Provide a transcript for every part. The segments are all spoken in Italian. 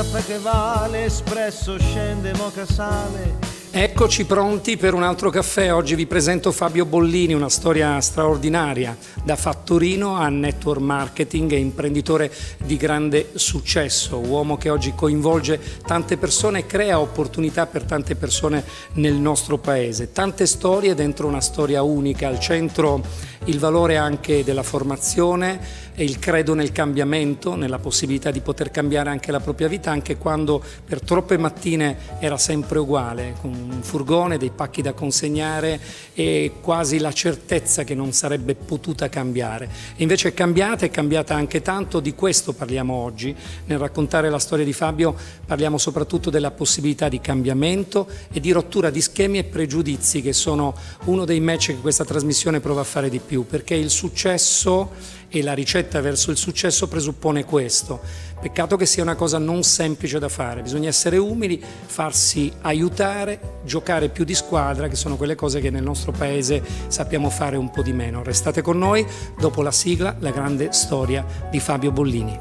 caffè che vale, espresso scende, moca sale. Eccoci pronti per un altro caffè. Oggi vi presento Fabio Bollini, una storia straordinaria, da fattorino a network marketing e imprenditore di grande successo, uomo che oggi coinvolge tante persone e crea opportunità per tante persone nel nostro paese. Tante storie dentro una storia unica, al centro il valore anche della formazione e il credo nel cambiamento, nella possibilità di poter cambiare anche la propria vita, anche quando per troppe mattine era sempre uguale, con un furgone, dei pacchi da consegnare e quasi la certezza che non sarebbe potuta cambiare. Invece è cambiata è cambiata anche tanto, di questo parliamo oggi. Nel raccontare la storia di Fabio parliamo soprattutto della possibilità di cambiamento e di rottura di schemi e pregiudizi che sono uno dei match che questa trasmissione prova a fare di più, perché il successo e la ricetta verso il successo presuppone questo. Peccato che sia una cosa non semplice da fare, bisogna essere umili, farsi aiutare, giocare più di squadra, che sono quelle cose che nel nostro paese sappiamo fare un po' di meno. Restate con noi, dopo la sigla, la grande storia di Fabio Bollini.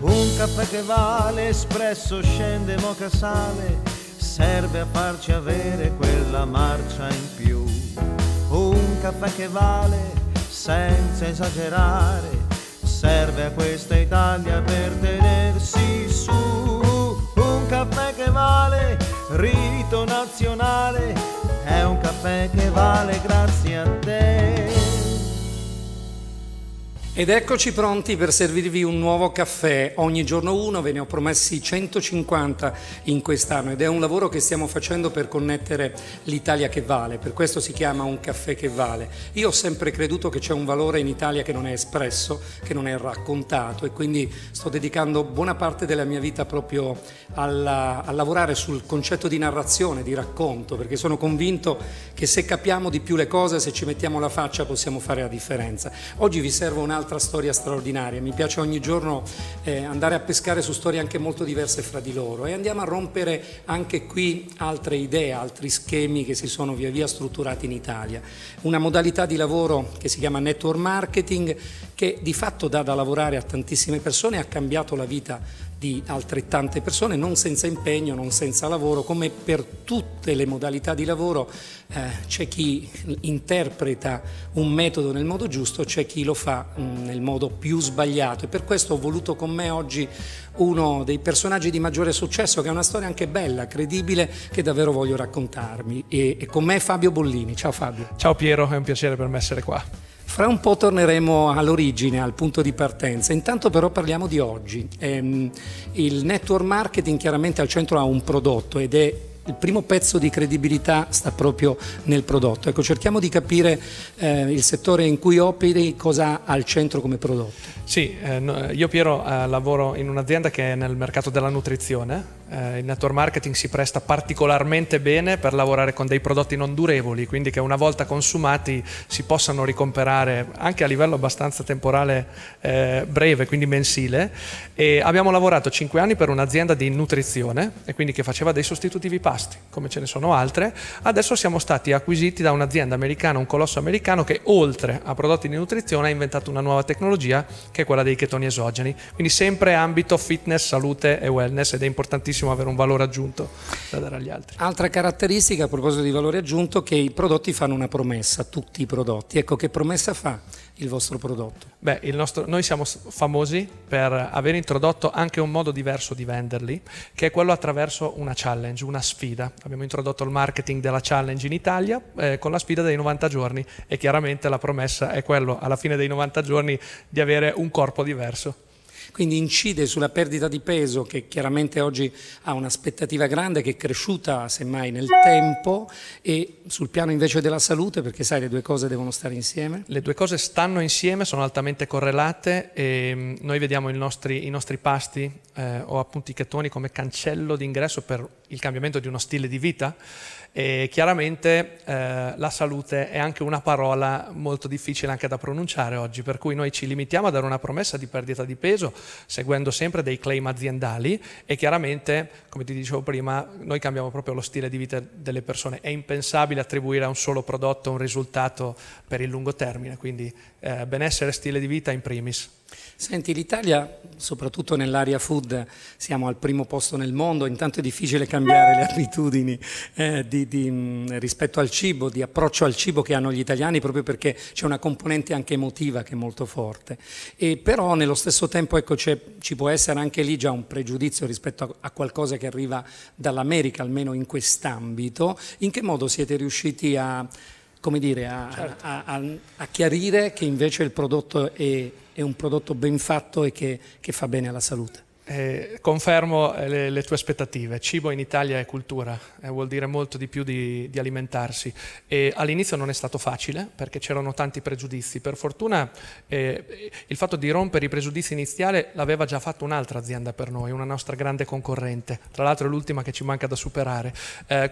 Un caffè che vale, espresso scende moca sale, serve a farci avere quella marcia in più. Un caffè che vale, senza esagerare, serve a questa Italia per tenersi su. Un caffè che vale, rito nazionale, è un caffè che vale grazie a te. Ed eccoci pronti per servirvi un nuovo caffè. Ogni giorno uno, ve ne ho promessi 150 in quest'anno ed è un lavoro che stiamo facendo per connettere l'Italia che vale, per questo si chiama un caffè che vale. Io ho sempre creduto che c'è un valore in Italia che non è espresso, che non è raccontato e quindi sto dedicando buona parte della mia vita proprio alla, a lavorare sul concetto di narrazione, di racconto, perché sono convinto che se capiamo di più le cose, se ci mettiamo la faccia possiamo fare la differenza. Oggi vi servo un altro un'altra storia straordinaria. Mi piace ogni giorno eh, andare a pescare su storie anche molto diverse fra di loro e andiamo a rompere anche qui altre idee, altri schemi che si sono via via strutturati in Italia. Una modalità di lavoro che si chiama network marketing che di fatto dà da lavorare a tantissime persone e ha cambiato la vita di altrettante persone, non senza impegno, non senza lavoro, come per tutte le modalità di lavoro eh, c'è chi interpreta un metodo nel modo giusto, c'è chi lo fa mh, mm, nel modo più sbagliato e per questo ho voluto con me oggi uno dei personaggi di maggiore successo, che è una storia anche bella, credibile, che davvero voglio raccontarmi. E, e con me è Fabio Bollini. Ciao Fabio. Ciao Piero, è un piacere per me essere qua. Fra un po' torneremo all'origine, al punto di partenza. Intanto però parliamo di oggi. Ehm, il network marketing chiaramente al centro ha un prodotto ed è il primo pezzo di credibilità sta proprio nel prodotto. Ecco, cerchiamo di capire eh, il settore in cui operi, cosa ha al centro come prodotto. Sì, eh, io Piero eh, lavoro in un'azienda che è nel mercato della nutrizione, eh, il network marketing si presta particolarmente bene per lavorare con dei prodotti non durevoli, quindi che una volta consumati si possano ricomperare anche a livello abbastanza temporale eh, breve, quindi mensile. E abbiamo lavorato 5 anni per un'azienda di nutrizione e quindi che faceva dei sostitutivi pasti, come ce ne sono altre. Adesso siamo stati acquisiti da un'azienda americana, un colosso americano che oltre a prodotti di nutrizione ha inventato una nuova tecnologia che è quella dei chetoni esogeni. Quindi sempre ambito fitness, salute e wellness ed è importantissimo importantissimo avere un valore aggiunto da dare agli altri. Altra caratteristica a proposito di valore aggiunto che i prodotti fanno una promessa, tutti i prodotti. Ecco che promessa fa il vostro prodotto? Beh, nostro, noi siamo famosi per aver introdotto anche un modo diverso di venderli, che è quello attraverso una challenge, una sfida. Abbiamo introdotto il marketing della challenge in Italia eh, con la sfida dei 90 giorni e chiaramente la promessa è quello alla fine dei 90 giorni di avere un corpo diverso quindi incide sulla perdita di peso che chiaramente oggi ha un'aspettativa grande che è cresciuta semmai nel tempo e sul piano invece della salute perché sai le due cose devono stare insieme? Le due cose stanno insieme, sono altamente correlate e mm, noi vediamo nostri, i nostri, pasti eh, o appunto chetoni come cancello d'ingresso per il cambiamento di uno stile di vita e chiaramente eh, la salute è anche una parola molto difficile anche da pronunciare oggi, per cui noi ci limitiamo a dare una promessa di perdita di peso seguendo sempre dei claim aziendali e chiaramente, come ti dicevo prima, noi cambiamo proprio lo stile di vita delle persone. È impensabile attribuire a un solo prodotto un risultato per il lungo termine, quindi eh, benessere e stile di vita in primis. Senti, l'Italia, soprattutto nell'area food, siamo al primo posto nel mondo, intanto è difficile cambiare le abitudini eh, di, di, mm, rispetto al cibo, di approccio al cibo che hanno gli italiani, proprio perché c'è una componente anche emotiva che è molto forte. E però nello stesso tempo ecco, ci può essere anche lì già un pregiudizio rispetto a, a qualcosa che arriva dall'America, almeno in quest'ambito. In che modo siete riusciti a come dire, a, certo. a, a, a, chiarire che invece il prodotto è, è, un prodotto ben fatto e che, che fa bene alla salute. Eh, confermo eh, le, le, tue aspettative. Cibo in Italia è cultura, eh, vuol dire molto di più di, di alimentarsi. E all'inizio non è stato facile perché c'erano tanti pregiudizi. Per fortuna eh, il fatto di rompere i pregiudizi iniziali l'aveva già fatto un'altra azienda per noi, una nostra grande concorrente. Tra l'altro è l'ultima che ci manca da superare. Eh,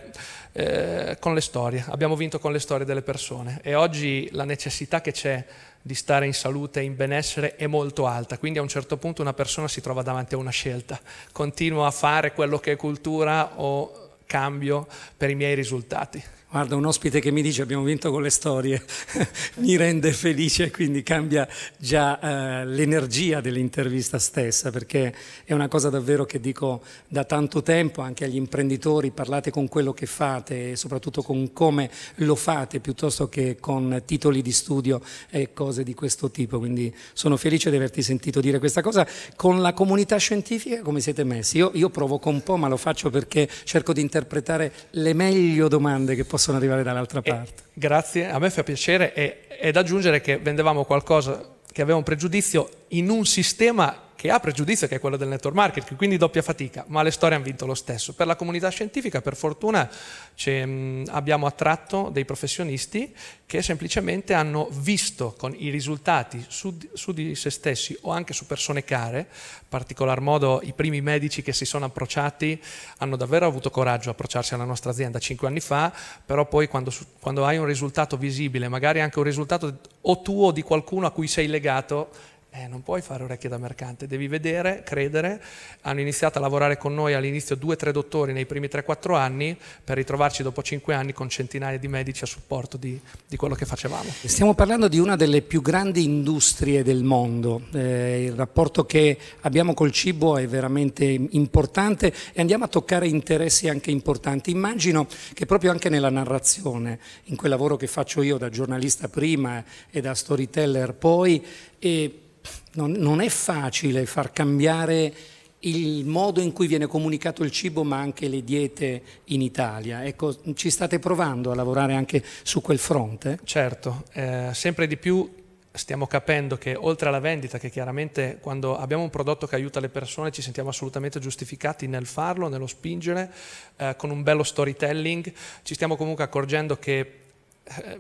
eh, con le storie, abbiamo vinto con le storie delle persone e oggi la necessità che c'è di stare in salute e in benessere è molto alta, quindi a un certo punto una persona si trova davanti a una scelta, continuo a fare quello che è cultura o cambio per i miei risultati. Guarda, un ospite che mi dice abbiamo vinto con le storie mi rende felice, quindi cambia già eh, l'energia dell'intervista stessa, perché è una cosa davvero che dico da tanto tempo anche agli imprenditori, parlate con quello che fate e soprattutto con come lo fate, piuttosto che con titoli di studio e cose di questo tipo. Quindi sono felice di averti sentito dire questa cosa. Con la comunità scientifica come siete messi? Io, io provoco un po', ma lo faccio perché cerco di interpretare le meglio domande che posso possono arrivare dall'altra parte. Grazie, a me fa piacere e, da aggiungere che vendevamo qualcosa che aveva un pregiudizio in un sistema che ha pregiudizio che è quello del network marketing, quindi doppia fatica, ma le storie hanno vinto lo stesso. Per la comunità scientifica, per fortuna, abbiamo attratto dei professionisti che semplicemente hanno visto con i risultati su, su di se stessi o anche su persone care, in particolar modo i primi medici che si sono approcciati hanno davvero avuto coraggio a approcciarsi alla nostra azienda cinque anni fa, però poi quando, quando hai un risultato visibile, magari anche un risultato o tuo o di qualcuno a cui sei legato, eh, non puoi fare orecchie da mercante, devi vedere, credere. Hanno iniziato a lavorare con noi all'inizio due o tre dottori nei primi 3-4 anni per ritrovarci dopo 5 anni con centinaia di medici a supporto di, di, quello che facevamo. Stiamo parlando di una delle più grandi industrie del mondo. Eh, il rapporto che abbiamo col cibo è veramente importante e andiamo a toccare interessi anche importanti. Immagino che proprio anche nella narrazione, in quel lavoro che faccio io da giornalista prima e da storyteller poi, e non, non è facile far cambiare il modo in cui viene comunicato il cibo ma anche le diete in Italia. Ecco, ci state provando a lavorare anche su quel fronte? Certo, eh, sempre di più stiamo capendo che oltre alla vendita, che chiaramente quando abbiamo un prodotto che aiuta le persone ci sentiamo assolutamente giustificati nel farlo, nello spingere, eh, con un bello storytelling, ci stiamo comunque accorgendo che... Eh,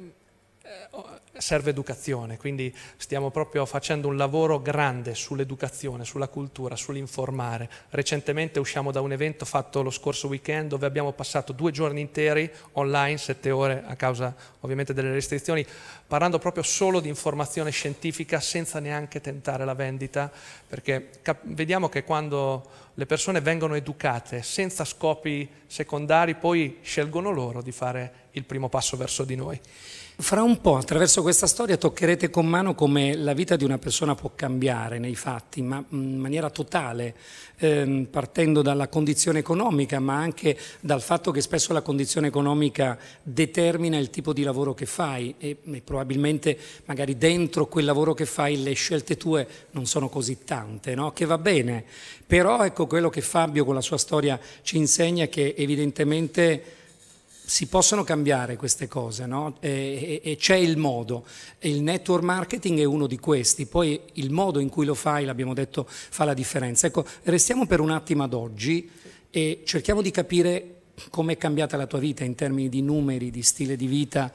eh serve educazione, quindi stiamo proprio facendo un lavoro grande sull'educazione, sulla cultura, sull'informare. Recentemente usciamo da un evento fatto lo scorso weekend dove abbiamo passato due giorni interi online, sette ore a causa ovviamente delle restrizioni, parlando proprio solo di informazione scientifica senza neanche tentare la vendita, perché vediamo che quando le persone vengono educate senza scopi secondari, poi scelgono loro di fare il primo passo verso di noi. Fra un po', attraverso questa storia, toccherete con mano come la vita di una persona può cambiare nei fatti, ma mm, in maniera totale, ehm, partendo dalla condizione economica, ma anche dal fatto che spesso la condizione economica determina il tipo di lavoro che fai e, e probabilmente magari dentro quel lavoro che fai le scelte tue non sono così tante, no? che va bene. Però ecco quello che Fabio con la sua storia ci insegna che evidentemente si possono cambiare queste cose no? e, e, e c'è il modo. Il network marketing è uno di questi, poi il modo in cui lo fai, l'abbiamo detto, fa la differenza. Ecco, restiamo per un attimo ad oggi e cerchiamo di capire com'è cambiata la tua vita in termini di numeri, di stile di vita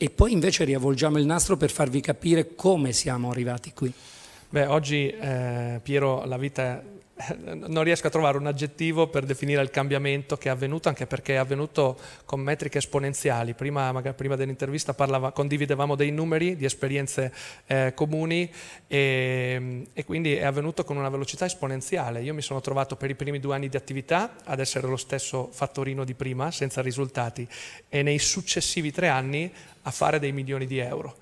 e poi invece riavvolgiamo il nastro per farvi capire come siamo arrivati qui. Beh, oggi eh, Piero la vita eh, non riesco a trovare un aggettivo per definire il cambiamento che è avvenuto, anche perché è avvenuto con metriche esponenziali. Prima, prima dell'intervista parlava, condividevamo dei numeri di esperienze eh, comuni e, ehm, e, quindi è avvenuto con una velocità esponenziale. Io mi sono trovato per i primi due anni di attività ad essere lo stesso fattorino di prima, senza risultati, e nei successivi tre anni a fare dei milioni di euro.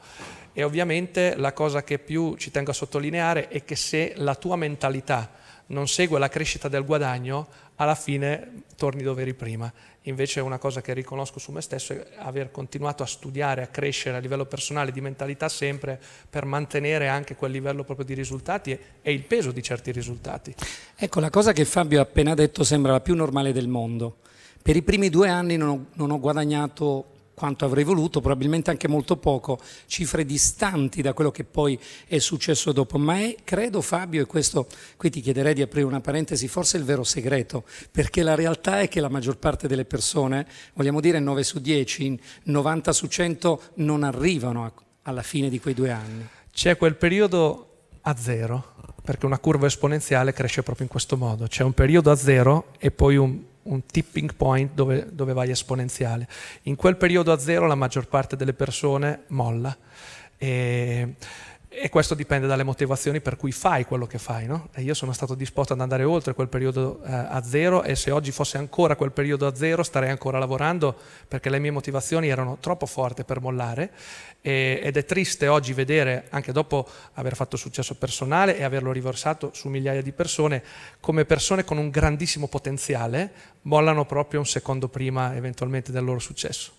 E ovviamente la cosa che più ci tengo a sottolineare è che se la tua mentalità non segue la crescita del guadagno, alla fine torni dove eri prima. Invece una cosa che riconosco su me stesso è aver continuato a studiare, a crescere a livello personale, di mentalità sempre, per mantenere anche quel livello proprio di risultati e il peso di certi risultati. Ecco, la cosa che Fabio ha appena detto sembra la più normale del mondo. Per i primi due anni non ho, non ho guadagnato quanto avrei voluto, probabilmente anche molto poco, cifre distanti da quello che poi è successo dopo, ma è, credo Fabio, e questo qui ti chiederei di aprire una parentesi, forse il vero segreto, perché la realtà è che la maggior parte delle persone, vogliamo dire 9 su 10, 90 su 100 non arrivano a, alla fine di quei due anni. C'è quel periodo a zero, perché una curva esponenziale cresce proprio in questo modo, c'è un periodo a zero e poi un un tipping point dove, dove vai esponenziale. In quel periodo a zero la maggior parte delle persone molla. E e questo dipende dalle motivazioni per cui fai quello che fai. No? io sono stato disposto ad andare oltre quel periodo eh, a zero e se oggi fosse ancora quel periodo a zero starei ancora lavorando perché le mie motivazioni erano troppo forti per mollare e, ed è triste oggi vedere, anche dopo aver fatto successo personale e averlo riversato su migliaia di persone, come persone con un grandissimo potenziale mollano proprio un secondo prima eventualmente del loro successo.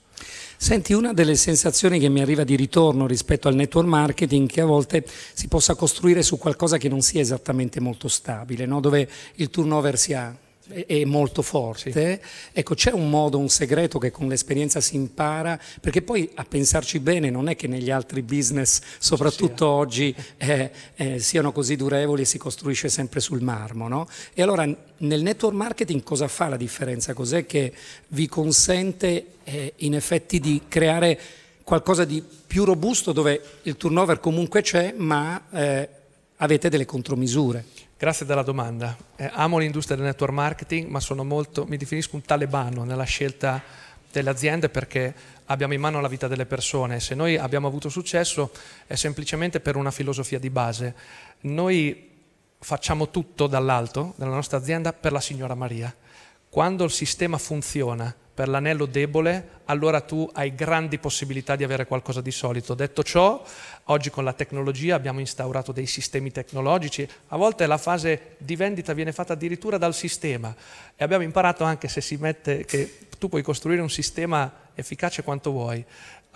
Senti, una delle sensazioni che mi arriva di ritorno rispetto al network marketing è che a volte si possa costruire su qualcosa che non sia esattamente molto stabile, no? dove il turnover sia e molto forte, sì. ecco c'è un modo, un segreto che con l'esperienza si impara, perché poi a pensarci bene non è che negli altri business, soprattutto sì. oggi, eh, eh, siano così durevoli e si costruisce sempre sul marmo. No? E allora nel network marketing cosa fa la differenza? Cos'è che vi consente eh, in effetti di creare qualcosa di più robusto dove il turnover comunque c'è ma eh, avete delle contromisure? Grazie della domanda. Eh, amo l'industria del network marketing, ma molto, mi definisco un talebano nella scelta delle aziende perché abbiamo in mano la vita delle persone. Se noi abbiamo avuto successo è semplicemente per una filosofia di base. Noi facciamo tutto dall'alto, dalla nostra azienda, per la signora Maria. Quando il sistema funziona, per l'anello debole, allora tu hai grandi possibilità di avere qualcosa di solito. Detto ciò, oggi con la tecnologia abbiamo instaurato dei sistemi tecnologici, a volte la fase di vendita viene fatta addirittura dal sistema e abbiamo imparato anche se si mette che tu puoi costruire un sistema efficace quanto vuoi,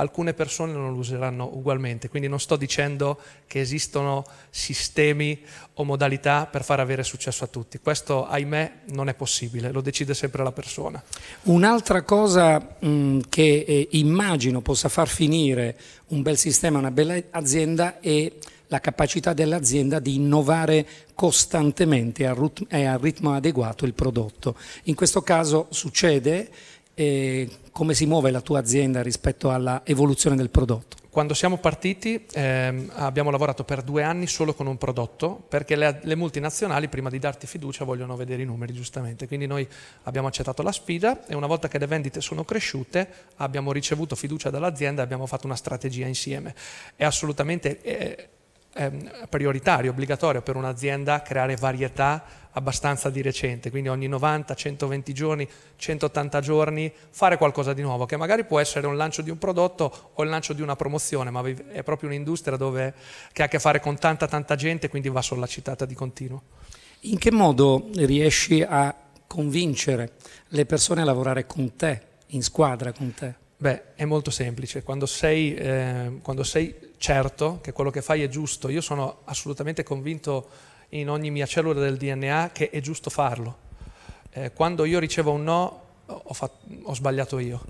alcune persone non lo useranno ugualmente, quindi non sto dicendo che esistono sistemi o modalità per far avere successo a tutti, questo ahimè non è possibile, lo decide sempre la persona. Un'altra cosa mh, mm, che eh, immagino possa far finire un bel sistema, una bella azienda è la capacità dell'azienda di innovare costantemente e al ritmo adeguato il prodotto. In questo caso succede eh, come si muove la tua azienda rispetto all'evoluzione del prodotto? Quando siamo partiti eh, abbiamo lavorato per due anni solo con un prodotto, perché le, le, multinazionali prima di darti fiducia vogliono vedere i numeri giustamente, quindi noi abbiamo accettato la sfida e una volta che le vendite sono cresciute abbiamo ricevuto fiducia dall'azienda e abbiamo fatto una strategia insieme. È assolutamente... È, eh, ehm, prioritario, obbligatorio per un'azienda creare varietà abbastanza di recente, quindi ogni 90, 120 giorni, 180 giorni fare qualcosa di nuovo, che magari può essere un lancio di un prodotto o il lancio di una promozione, ma è proprio un'industria dove, che ha a che fare con tanta tanta gente, quindi va sollecitata di continuo. In che modo riesci a convincere le persone a lavorare con te, in squadra con te? Beh, è molto semplice. Quando sei, eh, quando sei, certo che quello che fai è giusto, io sono assolutamente convinto in ogni mia cellula del DNA che è giusto farlo. Eh, quando io ricevo un no, ho, fatto, ho sbagliato io.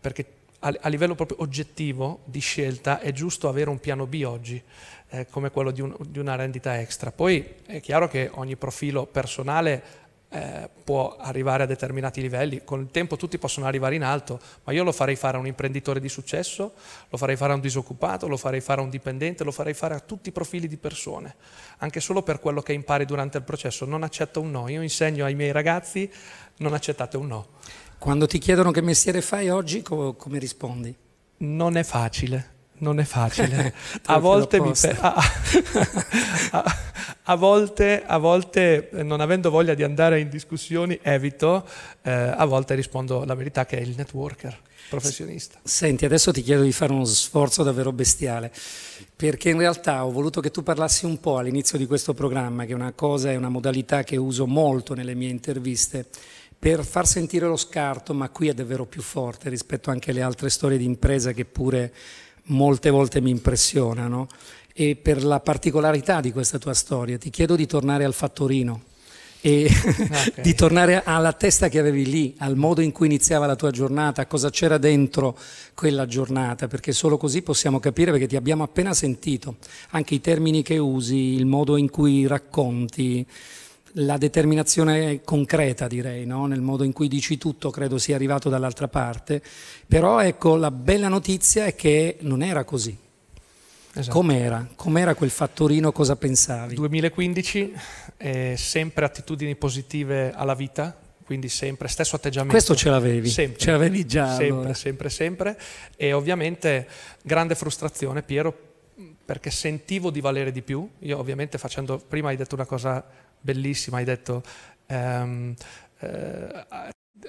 Perché a, a, livello proprio oggettivo di scelta è giusto avere un piano B oggi, eh, come quello di, un, di una rendita extra. Poi è chiaro che ogni profilo personale eh, può arrivare a determinati livelli, con il tempo tutti possono arrivare in alto, ma io lo farei fare a un imprenditore di successo, lo farei fare a un disoccupato, lo farei fare a un dipendente, lo farei fare a tutti i profili di persone, anche solo per quello che impari durante il processo. Non accetto un no, io insegno ai miei ragazzi, non accettate un no. Quando ti chiedono che mestiere fai oggi, co come rispondi? Non è facile non è facile. a, volte pe- a, a, volte, a, volte eh, non avendo voglia di andare in discussioni, evito, eh, a volte rispondo la verità che è il networker professionista. Senti, adesso ti chiedo di fare uno sforzo davvero bestiale, perché in realtà ho voluto che tu parlassi un po' all'inizio di questo programma, che è una cosa, è una modalità che uso molto nelle mie interviste per far sentire lo scarto, ma qui è davvero più forte rispetto anche alle altre storie di impresa che pure molte volte mi impressionano e per la particolarità di questa tua storia ti chiedo di tornare al fattorino e okay. di tornare alla testa che avevi lì, al modo in cui iniziava la tua giornata, a cosa c'era dentro quella giornata, perché solo così possiamo capire perché ti abbiamo appena sentito, anche i termini che usi, il modo in cui racconti la determinazione concreta direi, no? nel modo in cui dici tutto credo sia arrivato dall'altra parte, però ecco la bella notizia è che non era così. Esatto. Com'era? Com'era quel fattorino? Cosa pensavi? 2015, eh, sempre attitudini positive alla vita, quindi sempre stesso atteggiamento. Questo ce l'avevi, sempre. ce l'avevi già. Sempre, allora. sempre, sempre. E ovviamente grande frustrazione, Piero, perché sentivo di valere di più. Io ovviamente facendo, prima hai detto una cosa bellissima, hai detto, ehm, eh,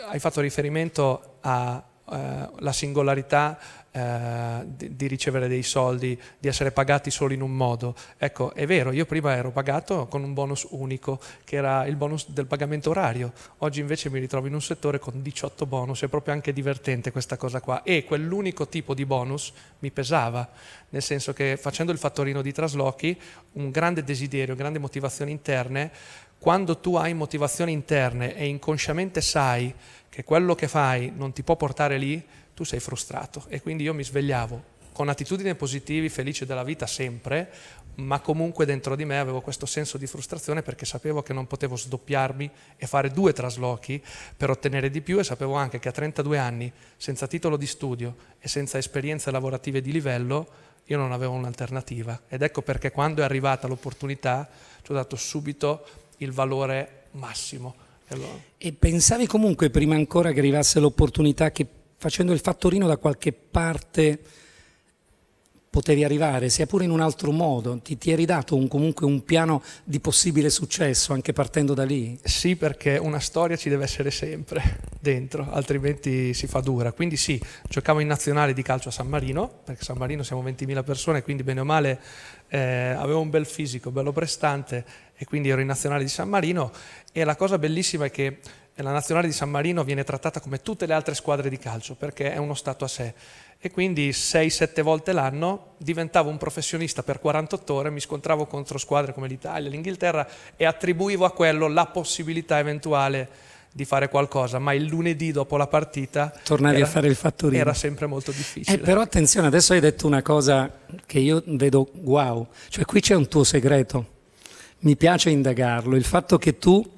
hai fatto riferimento alla eh, singolarità eh, di, ricevere dei soldi, di essere pagati solo in un modo. Ecco, è vero, io prima ero pagato con un bonus unico, che era il bonus del pagamento orario, oggi invece mi ritrovo in un settore con 18 bonus, è proprio anche divertente questa cosa qua. E quell'unico tipo di bonus mi pesava, nel senso che facendo il fattorino di traslochi, un grande desiderio, grande motivazione interne, quando tu hai motivazioni interne e inconsciamente sai che quello che fai non ti può portare lì, tu sei frustrato. E quindi io mi svegliavo con attitudini positivi, felice della vita sempre, ma comunque dentro di me avevo questo senso di frustrazione perché sapevo che non potevo sdoppiarmi e fare due traslochi per ottenere di più e sapevo anche che a 32 anni, senza titolo di studio e senza esperienze lavorative di livello, io non avevo un'alternativa. Ed ecco perché quando è arrivata l'opportunità ci ho dato subito il valore massimo. Allora. E pensavi comunque, prima ancora che arrivasse l'opportunità, che facendo il fattorino da qualche parte potevi arrivare, sia pure in un altro modo, ti, ti eri dato un, comunque un piano di possibile successo anche partendo da lì? Sì, perché una storia ci deve essere sempre dentro, altrimenti si fa dura. Quindi sì, giocavo in nazionale di calcio a San Marino, perché San Marino siamo 20.000 persone, quindi bene o male eh, avevo un bel fisico, bello prestante e quindi ero in nazionale di San Marino e la cosa bellissima è che e la nazionale di San Marino viene trattata come tutte le altre squadre di calcio perché è uno stato a sé e quindi 6-7 volte l'anno diventavo un professionista per 48 ore, mi scontravo contro squadre come l'Italia, l'Inghilterra e attribuivo a quello la possibilità eventuale di fare qualcosa, ma il lunedì dopo la partita tornare a fare il fattorino. Era sempre molto difficile. Eh, però attenzione, adesso hai detto una cosa che io vedo wow, cioè qui c'è un tuo segreto. Mi piace indagarlo, il fatto che tu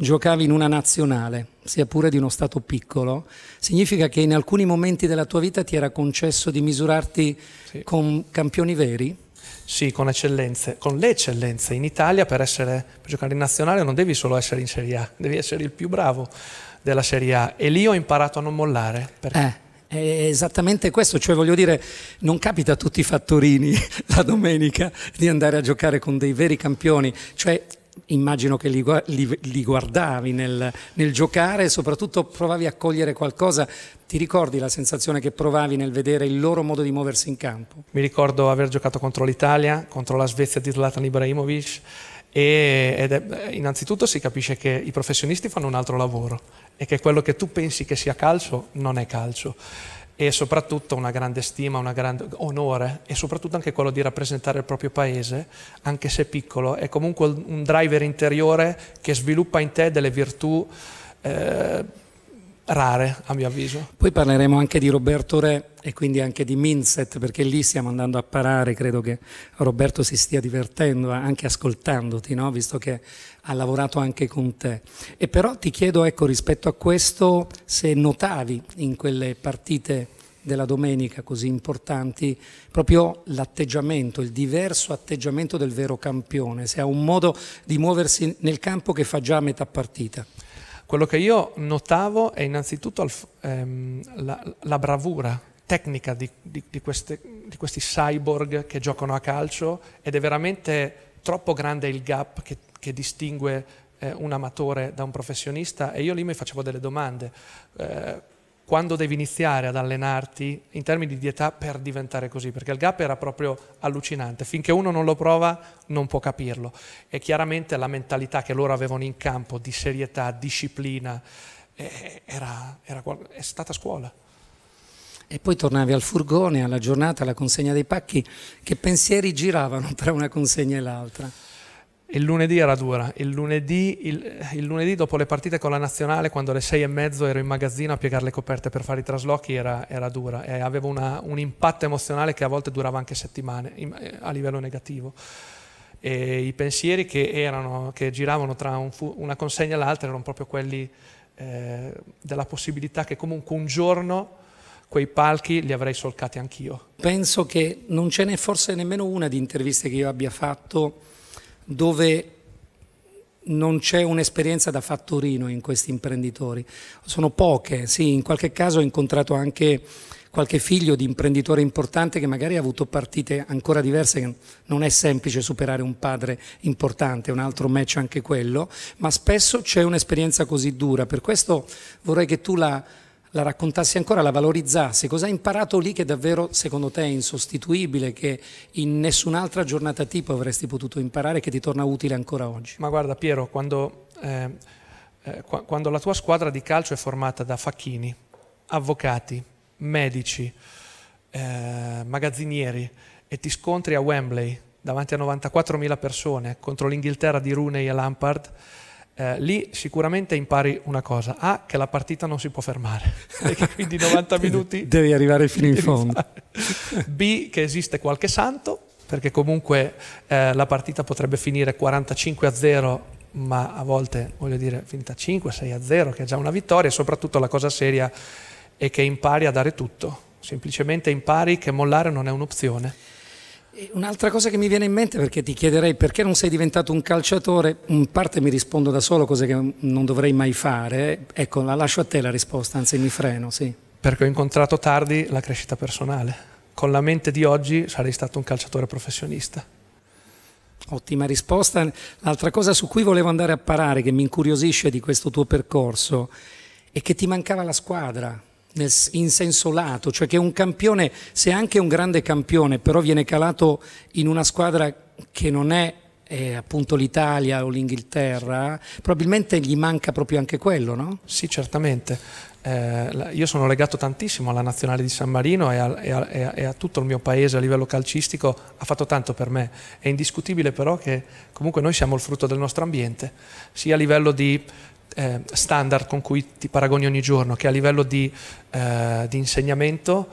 giocavi in una nazionale, sia pure di uno stato piccolo, significa che in alcuni momenti della tua vita ti era concesso di misurarti sì. con campioni veri? Sì, con eccellenze, con le eccellenze. In Italia per, essere, per giocare in nazionale non devi solo essere in Serie A, devi essere il più bravo della Serie A e lì ho imparato a non mollare. Perché... Eh. È esattamente questo, cioè voglio dire, non capita a tutti i fattorini la domenica di andare a giocare con dei veri campioni, cioè immagino che li, li, li guardavi nel, nel, giocare e soprattutto provavi a cogliere qualcosa. Ti ricordi la sensazione che provavi nel vedere il loro modo di muoversi in campo? Mi ricordo aver giocato contro l'Italia, contro la Svezia di Zlatan Ibrahimovic e ed è, innanzitutto si capisce che i professionisti fanno un altro lavoro e che quello che tu pensi che sia calcio non è calcio e soprattutto una grande stima, un grande onore e soprattutto anche quello di rappresentare il proprio paese, anche se piccolo, è comunque un driver interiore che sviluppa in te delle virtù eh, rare a mio avviso. Poi parleremo anche di Roberto Re e quindi anche di Minset perché lì stiamo andando a parare, credo che Roberto si stia divertendo anche ascoltandoti, no? visto che ha lavorato anche con te. E però ti chiedo ecco, rispetto a questo se notavi in quelle partite della domenica così importanti, proprio l'atteggiamento, il diverso atteggiamento del vero campione, se ha un modo di muoversi nel campo che fa già a metà partita. Quello che io notavo è innanzitutto al, ehm, la, la, bravura tecnica di, di, di, queste, di questi cyborg che giocano a calcio ed è veramente troppo grande il gap che, che distingue eh, un amatore da un professionista e io lì mi facevo delle domande. Eh, quando devi iniziare ad allenarti in termini di età per diventare così, perché il gap era proprio allucinante, finché uno non lo prova non può capirlo e chiaramente la mentalità che loro avevano in campo di serietà, disciplina, eh, era, era, è stata scuola. E poi tornavi al furgone, alla giornata, alla consegna dei pacchi, che pensieri giravano tra una consegna e l'altra? Il lunedì era dura, il lunedì, il, il lunedì, dopo le partite con la nazionale, quando alle sei e mezzo ero in magazzino a piegare le coperte per fare i traslochi, era, era dura e avevo una, un impatto emozionale che a volte durava anche settimane in, eh, a livello negativo. E I pensieri che, erano, che giravano tra un, una consegna e l'altra erano proprio quelli eh, della possibilità che comunque un giorno quei palchi li avrei solcati anch'io. Penso che non ce n'è forse nemmeno una di interviste che io abbia fatto dove non c'è un'esperienza da fattorino in questi imprenditori. Sono poche, sì, in qualche caso ho incontrato anche qualche figlio di imprenditore importante che magari ha avuto partite ancora diverse, non è semplice superare un padre importante, un altro match anche quello, ma spesso c'è un'esperienza così dura, per questo vorrei che tu la la raccontassi ancora, la valorizzassi, cosa hai imparato lì che davvero secondo te è insostituibile, che in nessun'altra giornata tipo avresti potuto imparare e che ti torna utile ancora oggi? Ma guarda Piero, quando, eh, eh, quando la tua squadra di calcio è formata da facchini, avvocati, medici, eh, magazzinieri e ti scontri a Wembley davanti a 94.000 persone contro l'Inghilterra di Rooney e Lampard, eh, lì sicuramente impari una cosa, A, che la partita non si può fermare, perché quindi 90 minuti... Devi arrivare fino in fondo. Fare. B, che esiste qualche santo, perché comunque eh, la partita potrebbe finire 45 a 0, ma a volte, voglio dire, finita 5, 6 a 0, che è già una vittoria, e soprattutto la cosa seria è che impari a dare tutto, semplicemente impari che mollare non è un'opzione. Un'altra cosa che mi viene in mente perché ti chiederei perché non sei diventato un calciatore, in parte mi rispondo da solo, cose che non dovrei mai fare, ecco la lascio a te la risposta, anzi mi freno, sì. Perché ho incontrato tardi la crescita personale, con la mente di oggi sarei stato un calciatore professionista. Ottima risposta, l'altra cosa su cui volevo andare a parare che mi incuriosisce di questo tuo percorso è che ti mancava la squadra, in senso lato, cioè che un campione, se anche un grande campione, però viene calato in una squadra che non è eh, appunto l'Italia o l'Inghilterra, probabilmente gli manca proprio anche quello, no? Sì, certamente. Eh, io sono legato tantissimo alla nazionale di San Marino e a, e, a, e a, tutto il mio paese a livello calcistico, ha fatto tanto per me. È indiscutibile però che comunque noi siamo il frutto del nostro ambiente, sia a livello di eh, standard con cui ti paragoni ogni giorno, che a livello di, eh, di insegnamento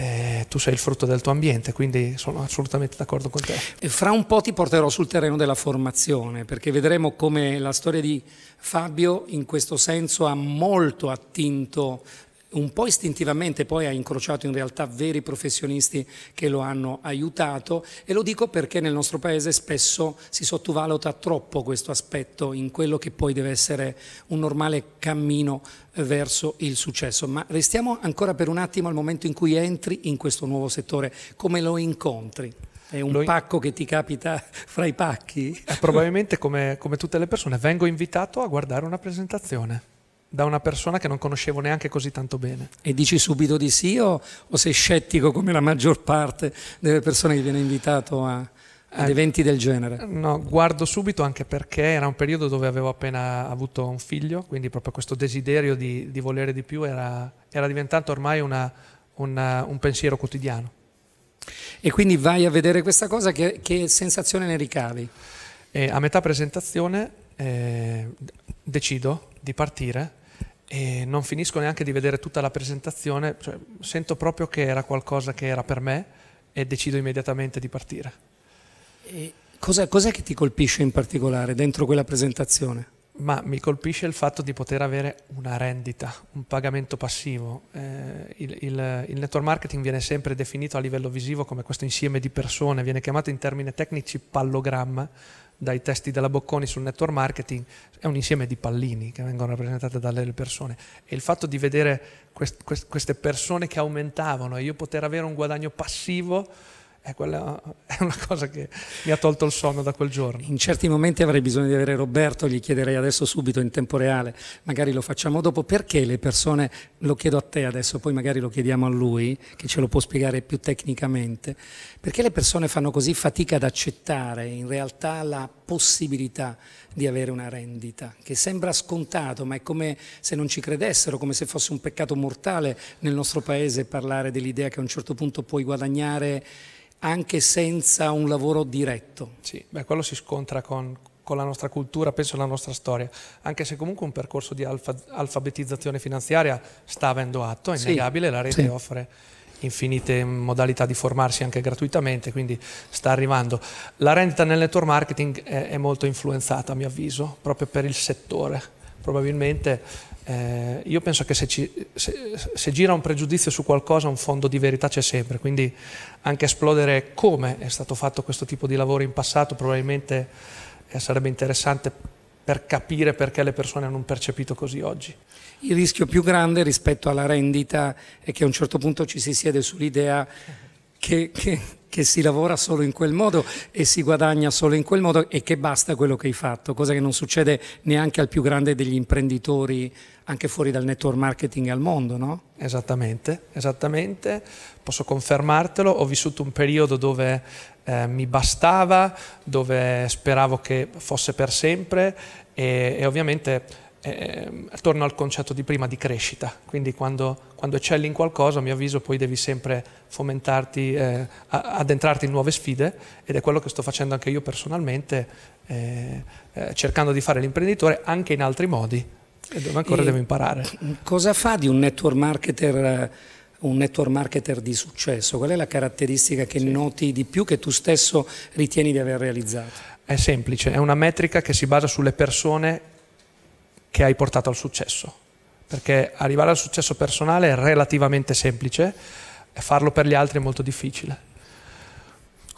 eh, tu sei il frutto del tuo ambiente, quindi sono assolutamente d'accordo con te. Eh, fra un po' ti porterò sul terreno della formazione, perché vedremo come la storia di Fabio in questo senso ha molto attinto un po' istintivamente poi ha incrociato in realtà veri professionisti che lo hanno aiutato e lo dico perché nel nostro paese spesso si sottovaluta troppo questo aspetto in quello che poi deve essere un normale cammino eh, verso il successo. Ma restiamo ancora per un attimo al momento in cui entri in questo nuovo settore, come lo incontri? È un in... pacco che ti capita fra i pacchi? Eh, probabilmente come, come tutte le persone vengo invitato a guardare una presentazione da una persona che non conoscevo neanche così tanto bene. E dici subito di sì o, o sei scettico come la maggior parte delle persone che viene invitato a, ad eh, eventi del genere? No, guardo subito anche perché era un periodo dove avevo appena avuto un figlio, quindi proprio questo desiderio di, di volere di più era, era diventato ormai una, una, un pensiero quotidiano. E quindi vai a vedere questa cosa, che, che sensazione ne ricavi? E a metà presentazione eh, decido di partire e non finisco neanche di vedere tutta la presentazione, cioè, sento proprio che era qualcosa che era per me e decido immediatamente di partire. Cos'è, cos'è che ti colpisce in particolare dentro quella presentazione? ma mi colpisce il fatto di poter avere una rendita, un pagamento passivo. Eh, il, il, il, network marketing viene sempre definito a livello visivo come questo insieme di persone, viene chiamato in termini tecnici pallogramma, dai testi della Bocconi sul network marketing, è un insieme di pallini che vengono rappresentati dalle persone e il fatto di vedere quest, quest, queste persone che aumentavano e io poter avere un guadagno passivo eh, quella è una cosa che mi ha tolto il sonno da quel giorno. In certi momenti avrei bisogno di avere Roberto, gli chiederei adesso subito in tempo reale, magari lo facciamo dopo, perché le persone, lo chiedo a te adesso, poi magari lo chiediamo a lui, che ce lo può spiegare più tecnicamente, perché le persone fanno così fatica ad accettare in realtà la possibilità di avere una rendita, che sembra scontato, ma è come se non ci credessero, come se fosse un peccato mortale nel nostro paese parlare dell'idea che a un certo punto puoi guadagnare anche senza un lavoro diretto. Sì, beh, quello si scontra con, con la nostra cultura, penso alla nostra storia, anche se comunque un percorso di alfa, alfabetizzazione finanziaria sta avendo atto, è innegabile, sì, la rete sì. offre infinite modalità di formarsi anche gratuitamente, quindi sta arrivando. La rendita nel network marketing è, è molto influenzata, a mio avviso, proprio per il settore probabilmente eh, io penso che se, ci, se, se, gira un pregiudizio su qualcosa un fondo di verità c'è sempre, quindi anche esplodere come è stato fatto questo tipo di lavoro in passato probabilmente eh, sarebbe interessante per capire perché le persone hanno un percepito così oggi. Il rischio più grande rispetto alla rendita è che a un certo punto ci si siede sull'idea che, che che si lavora solo in quel modo e si guadagna solo in quel modo e che basta quello che hai fatto, cosa che non succede neanche al più grande degli imprenditori anche fuori dal network marketing al mondo, no? Esattamente, esattamente, posso confermartelo, ho vissuto un periodo dove eh, mi bastava, dove speravo che fosse per sempre e, e ovviamente eh, torno al concetto di prima di crescita, quindi quando, quando, eccelli in qualcosa a mio avviso poi devi sempre fomentarti, eh, addentrarti in nuove sfide ed è quello che sto facendo anche io personalmente, eh, eh cercando di fare l'imprenditore anche in altri modi e dove ancora e devo imparare. Cosa fa di un network marketer? Eh, un network marketer di successo? Qual è la caratteristica che sì. noti di più che tu stesso ritieni di aver realizzato? È semplice, è una metrica che si basa sulle persone che hai portato al successo, perché arrivare al successo personale è relativamente semplice, e farlo per gli altri è molto difficile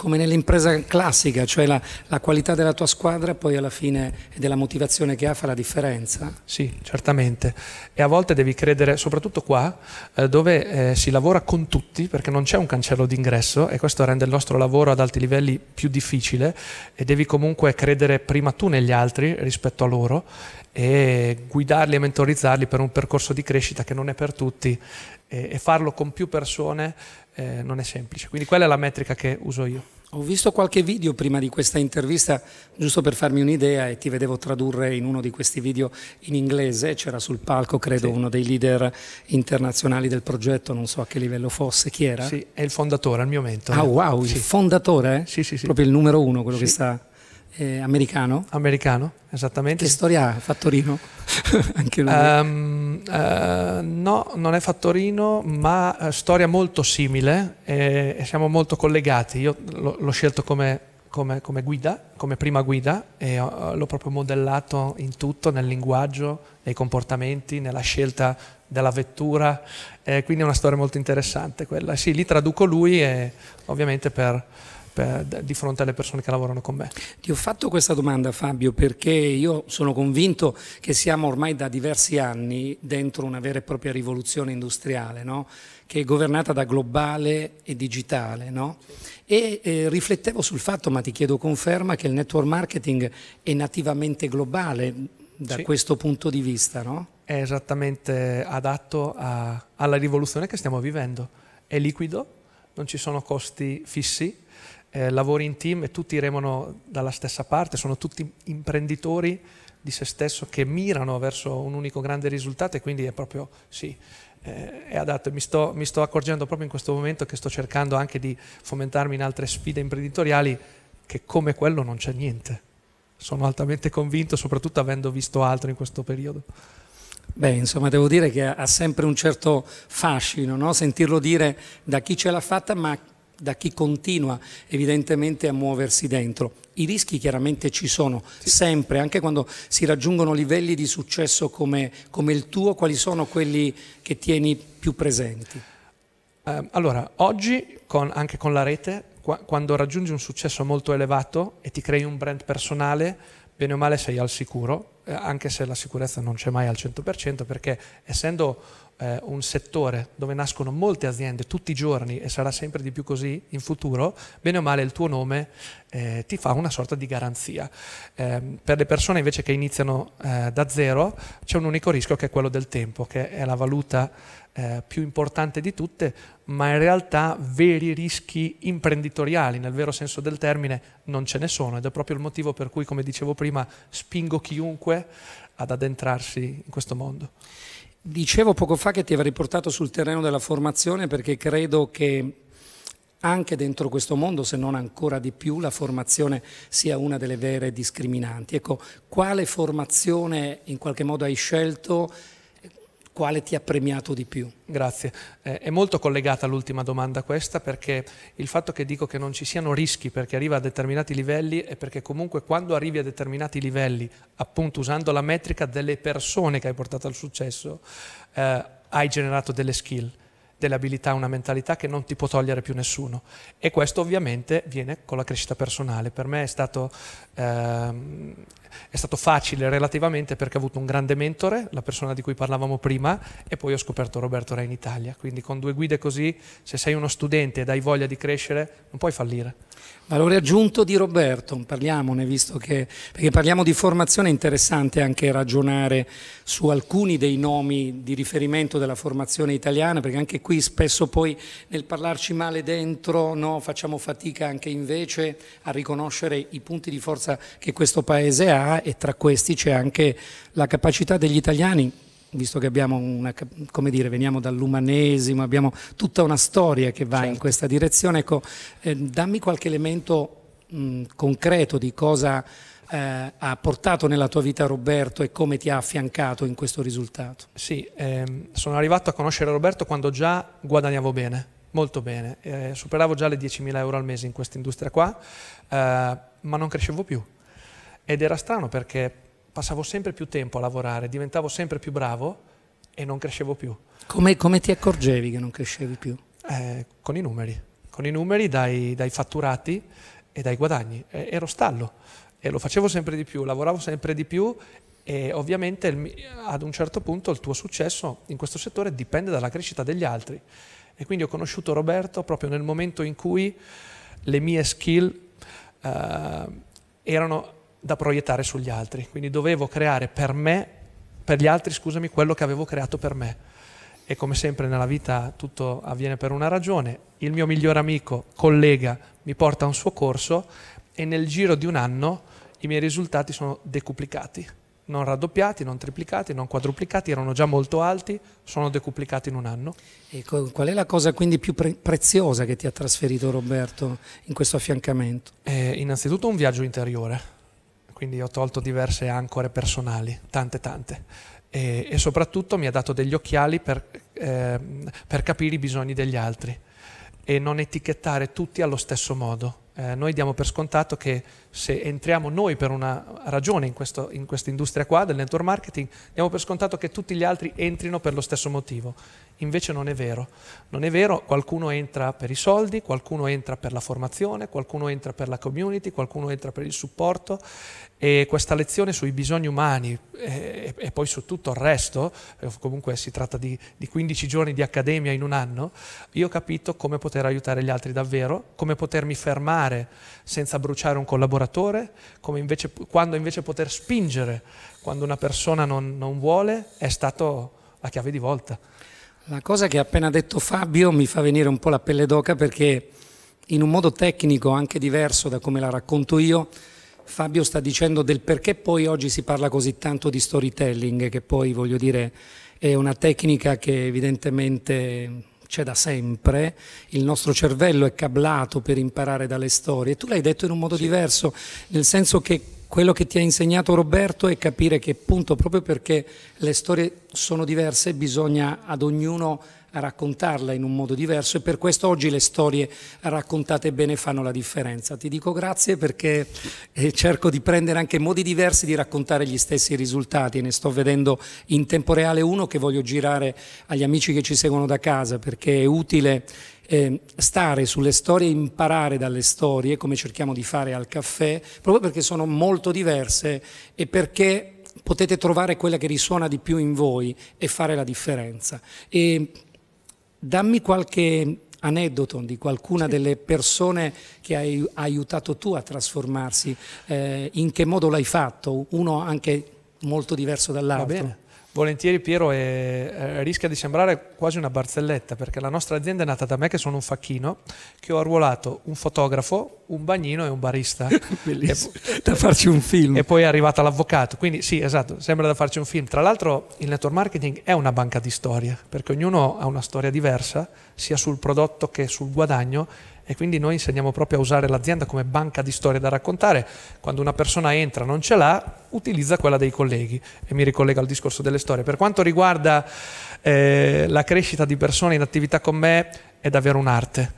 come nell'impresa classica, cioè la, la, qualità della tua squadra poi alla fine e della motivazione che ha fa la differenza. Sì, certamente. E a volte devi credere, soprattutto qua, eh, dove eh, si lavora con tutti, perché non c'è un cancello d'ingresso e questo rende il nostro lavoro ad alti livelli più difficile e devi comunque credere prima tu negli altri rispetto a loro e guidarli e mentorizzarli per un percorso di crescita che non è per tutti e, e farlo con più persone eh, non è semplice. Quindi quella è la metrica che uso io. Ho visto qualche video prima di questa intervista, giusto per farmi un'idea, e ti vedevo tradurre in uno di questi video in inglese, c'era sul palco, credo, sì. uno dei leader internazionali del progetto, non so a che livello fosse, chi era? Sì, è il fondatore al mio momento. Ah, wow, sì. il fondatore? Sì, sì, sì. Proprio il numero uno, quello sì. che sta eh, americano. Americano, esattamente. Che storia fa Torino? um, uh, no, non è Fattorino, ma uh, storia molto simile e, e, siamo molto collegati. Io l'ho scelto come, come, come, guida, come prima guida e uh, l'ho proprio modellato in tutto, nel linguaggio, nei comportamenti, nella scelta della vettura. Eh, quindi è una storia molto interessante quella. Sì, lì traduco lui e ovviamente per per, di fronte alle persone che lavorano con me. Ti ho fatto questa domanda Fabio perché io sono convinto che siamo ormai da diversi anni dentro una vera e propria rivoluzione industriale, no? che è governata da globale e digitale. No? E eh, riflettevo sul fatto, ma ti chiedo conferma, che il network marketing è nativamente globale mm, da sì. questo punto di vista. No? È esattamente adatto a, alla rivoluzione che stiamo vivendo. È liquido, non ci sono costi fissi, eh, lavori in team e tutti remano dalla stessa parte, sono tutti imprenditori di se stesso che mirano verso un unico grande risultato e quindi è proprio sì, eh, è adatto. Mi sto, mi sto accorgendo proprio in questo momento che sto cercando anche di fomentarmi in altre sfide imprenditoriali che come quello non c'è niente. Sono altamente convinto, soprattutto avendo visto altro in questo periodo. Beh, insomma, devo dire che ha sempre un certo fascino, no? sentirlo dire da chi ce l'ha fatta, ma da chi continua evidentemente a muoversi dentro. I rischi chiaramente ci sono sì. sempre, anche quando si raggiungono livelli di successo come, come, il tuo, quali sono quelli che tieni più presenti? Eh, allora, oggi con, anche con la rete, qua, quando raggiungi un successo molto elevato e ti crei un brand personale, bene o male sei al sicuro, eh, anche se la sicurezza non c'è mai al 100%, perché essendo eh, un settore dove nascono molte aziende tutti i giorni e sarà sempre di più così in futuro, bene o male il tuo nome eh, ti fa una sorta di garanzia. Eh, per le persone invece che iniziano eh, da zero c'è un unico rischio che è quello del tempo, che è la valuta eh, più importante di tutte, ma in realtà veri rischi imprenditoriali, nel vero senso del termine, non ce ne sono ed è proprio il motivo per cui, come dicevo prima, spingo chiunque ad addentrarsi in questo mondo. Dicevo poco fa che ti avrei portato sul terreno della formazione perché credo che anche dentro questo mondo, se non ancora di più, la formazione sia una delle vere discriminanti. Ecco, quale formazione in qualche modo hai scelto quale ti ha premiato di più? Grazie. Eh, è molto collegata all'ultima domanda questa perché il fatto che dico che non ci siano rischi perché arriva a determinati livelli è perché comunque quando arrivi a determinati livelli, appunto usando la metrica delle persone che hai portato al successo, eh, hai generato delle skill delle abilità, una mentalità che non ti può togliere più nessuno. E questo ovviamente viene con la crescita personale. Per me è stato Ehm, è stato facile relativamente perché ho avuto un grande mentore, la persona di cui parlavamo prima, e poi ho scoperto Roberto Re in Italia. Quindi con due guide così, se sei uno studente ed hai voglia di crescere, non puoi fallire. Valore aggiunto di Roberto, parliamone, visto che perché parliamo di formazione è interessante anche ragionare su alcuni dei nomi di riferimento della formazione italiana, perché anche qui spesso poi nel parlarci male dentro no, facciamo fatica anche invece a riconoscere i punti di forza forza che questo Paese ha e tra questi c'è anche la capacità degli italiani, visto che abbiamo una, come dire, veniamo dall'umanesimo, abbiamo tutta una storia che va certo. in questa direzione. Ecco, eh, dammi qualche elemento mh, concreto di cosa eh, ha portato nella tua vita Roberto e come ti ha affiancato in questo risultato. Sì, ehm, sono arrivato a conoscere Roberto quando già guadagnavo bene, molto bene, eh, superavo già le 10.000 euro al mese in questa industria qua. Eh, ma non crescevo più. Ed era strano perché passavo sempre più tempo a lavorare, diventavo sempre più bravo e non crescevo più. Come, come ti accorgevi che non crescevi più? Eh, con i numeri, con i numeri dai, dai fatturati e dai guadagni. E, ero stallo e lo facevo sempre di più, lavoravo sempre di più e ovviamente il, ad un certo punto il tuo successo in questo settore dipende dalla crescita degli altri. E quindi ho conosciuto Roberto proprio nel momento in cui le mie skill eh, erano da proiettare sugli altri, quindi dovevo creare per me, per gli altri, scusami, quello che avevo creato per me. E come sempre nella vita tutto avviene per una ragione, il mio migliore amico, collega, mi porta a un suo corso e nel giro di un anno i miei risultati sono decuplicati non raddoppiati, non triplicati, non quadruplicati, erano già molto alti, sono decuplicati in un anno. E qual è la cosa quindi più pre preziosa che ti ha trasferito Roberto in questo affiancamento? Eh, innanzitutto un viaggio interiore, quindi ho tolto diverse ancore personali, tante tante, e, e soprattutto mi ha dato degli occhiali per, eh, per capire i bisogni degli altri e non etichettare tutti allo stesso modo eh, noi diamo per scontato che se entriamo noi per una ragione in, questo, in questa industria qua del network marketing, diamo per scontato che tutti gli altri entrino per lo stesso motivo. Invece non è vero. Non è vero, qualcuno entra per i soldi, qualcuno entra per la formazione, qualcuno entra per la community, qualcuno entra per il supporto e questa lezione sui bisogni umani eh, e, e poi su tutto il resto, eh, comunque si tratta di, di 15 giorni di accademia in un anno, io ho capito come poter aiutare gli altri davvero, come potermi fermare condannare senza bruciare un collaboratore, invece, quando invece poter spingere quando una persona non, non vuole è stata la chiave di volta. La cosa che ha appena detto Fabio mi fa venire un po' la pelle d'oca perché in un modo tecnico anche diverso da come la racconto io, Fabio sta dicendo del perché poi oggi si parla così tanto di storytelling, che poi voglio dire è una tecnica che evidentemente c'è da sempre, il nostro cervello è cablato per imparare dalle storie. Tu l'hai detto in un modo sì. diverso, nel senso che quello che ti ha insegnato Roberto è capire che appunto proprio perché le storie sono diverse bisogna ad ognuno a raccontarla in un modo diverso e per questo oggi le storie raccontate bene fanno la differenza. Ti dico grazie perché eh, cerco di prendere anche modi diversi di raccontare gli stessi risultati, ne sto vedendo in tempo reale uno che voglio girare agli amici che ci seguono da casa perché è utile ehm, stare sulle storie, imparare dalle storie, come cerchiamo di fare al caffè, proprio perché sono molto diverse e perché potete trovare quella che risuona di più in voi e fare la differenza. E Dammi qualche aneddoto di qualcuna delle persone che hai aiutato tu a trasformarsi, eh, in che modo l'hai fatto, uno anche molto diverso dall'altro. Va bene. Volentieri Piero eh, rischia di sembrare quasi una barzelletta perché la nostra azienda è nata da me che sono un facchino che ho arruolato un fotografo, un bagnino e un barista. Bellissimo, e, da farci un film. E poi è arrivata l'avvocato, quindi sì, esatto, sembra da farci un film. Tra l'altro il network marketing è una banca di storie, perché ognuno ha una storia diversa, sia sul prodotto che sul guadagno, e quindi noi insegniamo proprio a usare l'azienda come banca di storie da raccontare. Quando una persona entra, non ce l'ha, utilizza quella dei colleghi. E mi ricollega al discorso delle storie. Per quanto riguarda eh, la crescita di persone in attività con me, è davvero un'arte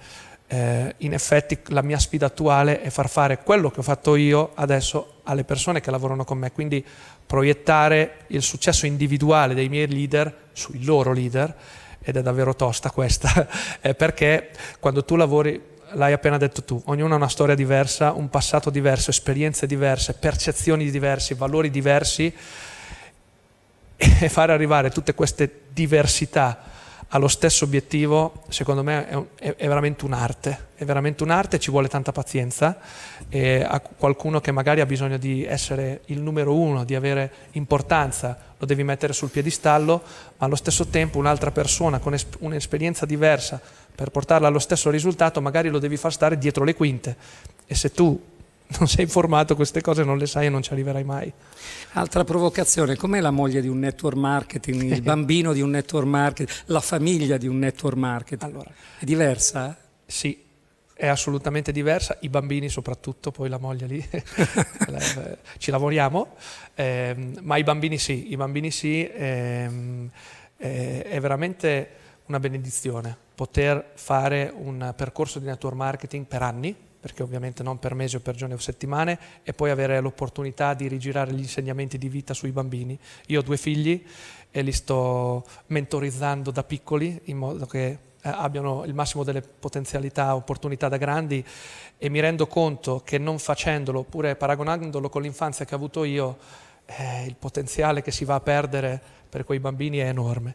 eh, in effetti la mia sfida attuale è far fare quello che ho fatto io adesso alle persone che lavorano con me, quindi proiettare il successo individuale dei miei leader sui loro leader ed è davvero tosta questa, eh, perché quando tu lavori l'hai appena detto tu, ognuno ha una storia diversa, un passato diverso, esperienze diverse, percezioni diverse, valori diversi e fare arrivare tutte queste diversità ha lo stesso obiettivo, secondo me è, un, è, è veramente un'arte, è veramente un'arte, ci vuole tanta pazienza e a qualcuno che magari ha bisogno di essere il numero uno, di avere importanza, lo devi mettere sul piedistallo, ma allo stesso tempo un'altra persona con es- un'esperienza diversa per portarla allo stesso risultato magari lo devi far stare dietro le quinte e se tu non sei informato, queste cose non le sai e non ci arriverai mai. Altra provocazione, com'è la moglie di un network marketing, il bambino di un network marketing, la famiglia di un network marketing? Allora, è diversa? Sì, è assolutamente diversa, i bambini soprattutto, poi la moglie lì, eh, ci lavoriamo, ehm, ma i bambini sì, i bambini sì, ehm, eh, è veramente una benedizione poter fare un percorso di network marketing per anni, perché ovviamente non per mesi o per giorni o settimane, e poi avere l'opportunità di rigirare gli insegnamenti di vita sui bambini. Io ho due figli e li sto mentorizzando da piccoli in modo che eh, abbiano il massimo delle potenzialità, opportunità da grandi e mi rendo conto che non facendolo oppure paragonandolo con l'infanzia che ho avuto io, eh, il potenziale che si va a perdere per quei bambini è enorme.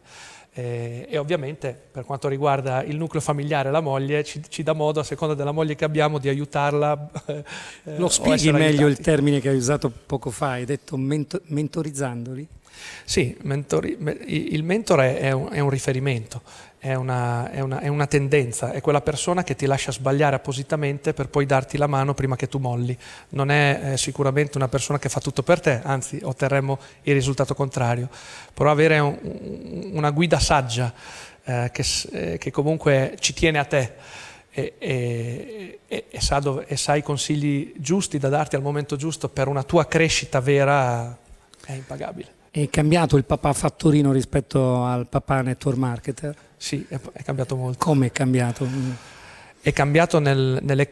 Eh, e ovviamente per quanto riguarda il nucleo familiare, la moglie, ci, ci dà modo, a seconda della moglie che abbiamo, di aiutarla. Eh, Lo spieghi meglio aiutati. il termine che hai usato poco fa, hai detto mento mentorizzandoli? Sì, mentori, il mentore è un, è un riferimento, è una, è, una, è una, tendenza, è quella persona che ti lascia sbagliare appositamente per poi darti la mano prima che tu molli. Non è eh, sicuramente una persona che fa tutto per te, anzi otterremo il risultato contrario, però avere un, una guida saggia eh, che, eh, che, comunque ci tiene a te. E, e, e, e sa dove, e sa i consigli giusti da darti al momento giusto per una tua crescita vera è impagabile. È cambiato il papà fattorino rispetto al papà network marketer? Sì, è cambiato molto. Come è cambiato? È cambiato nel, nelle,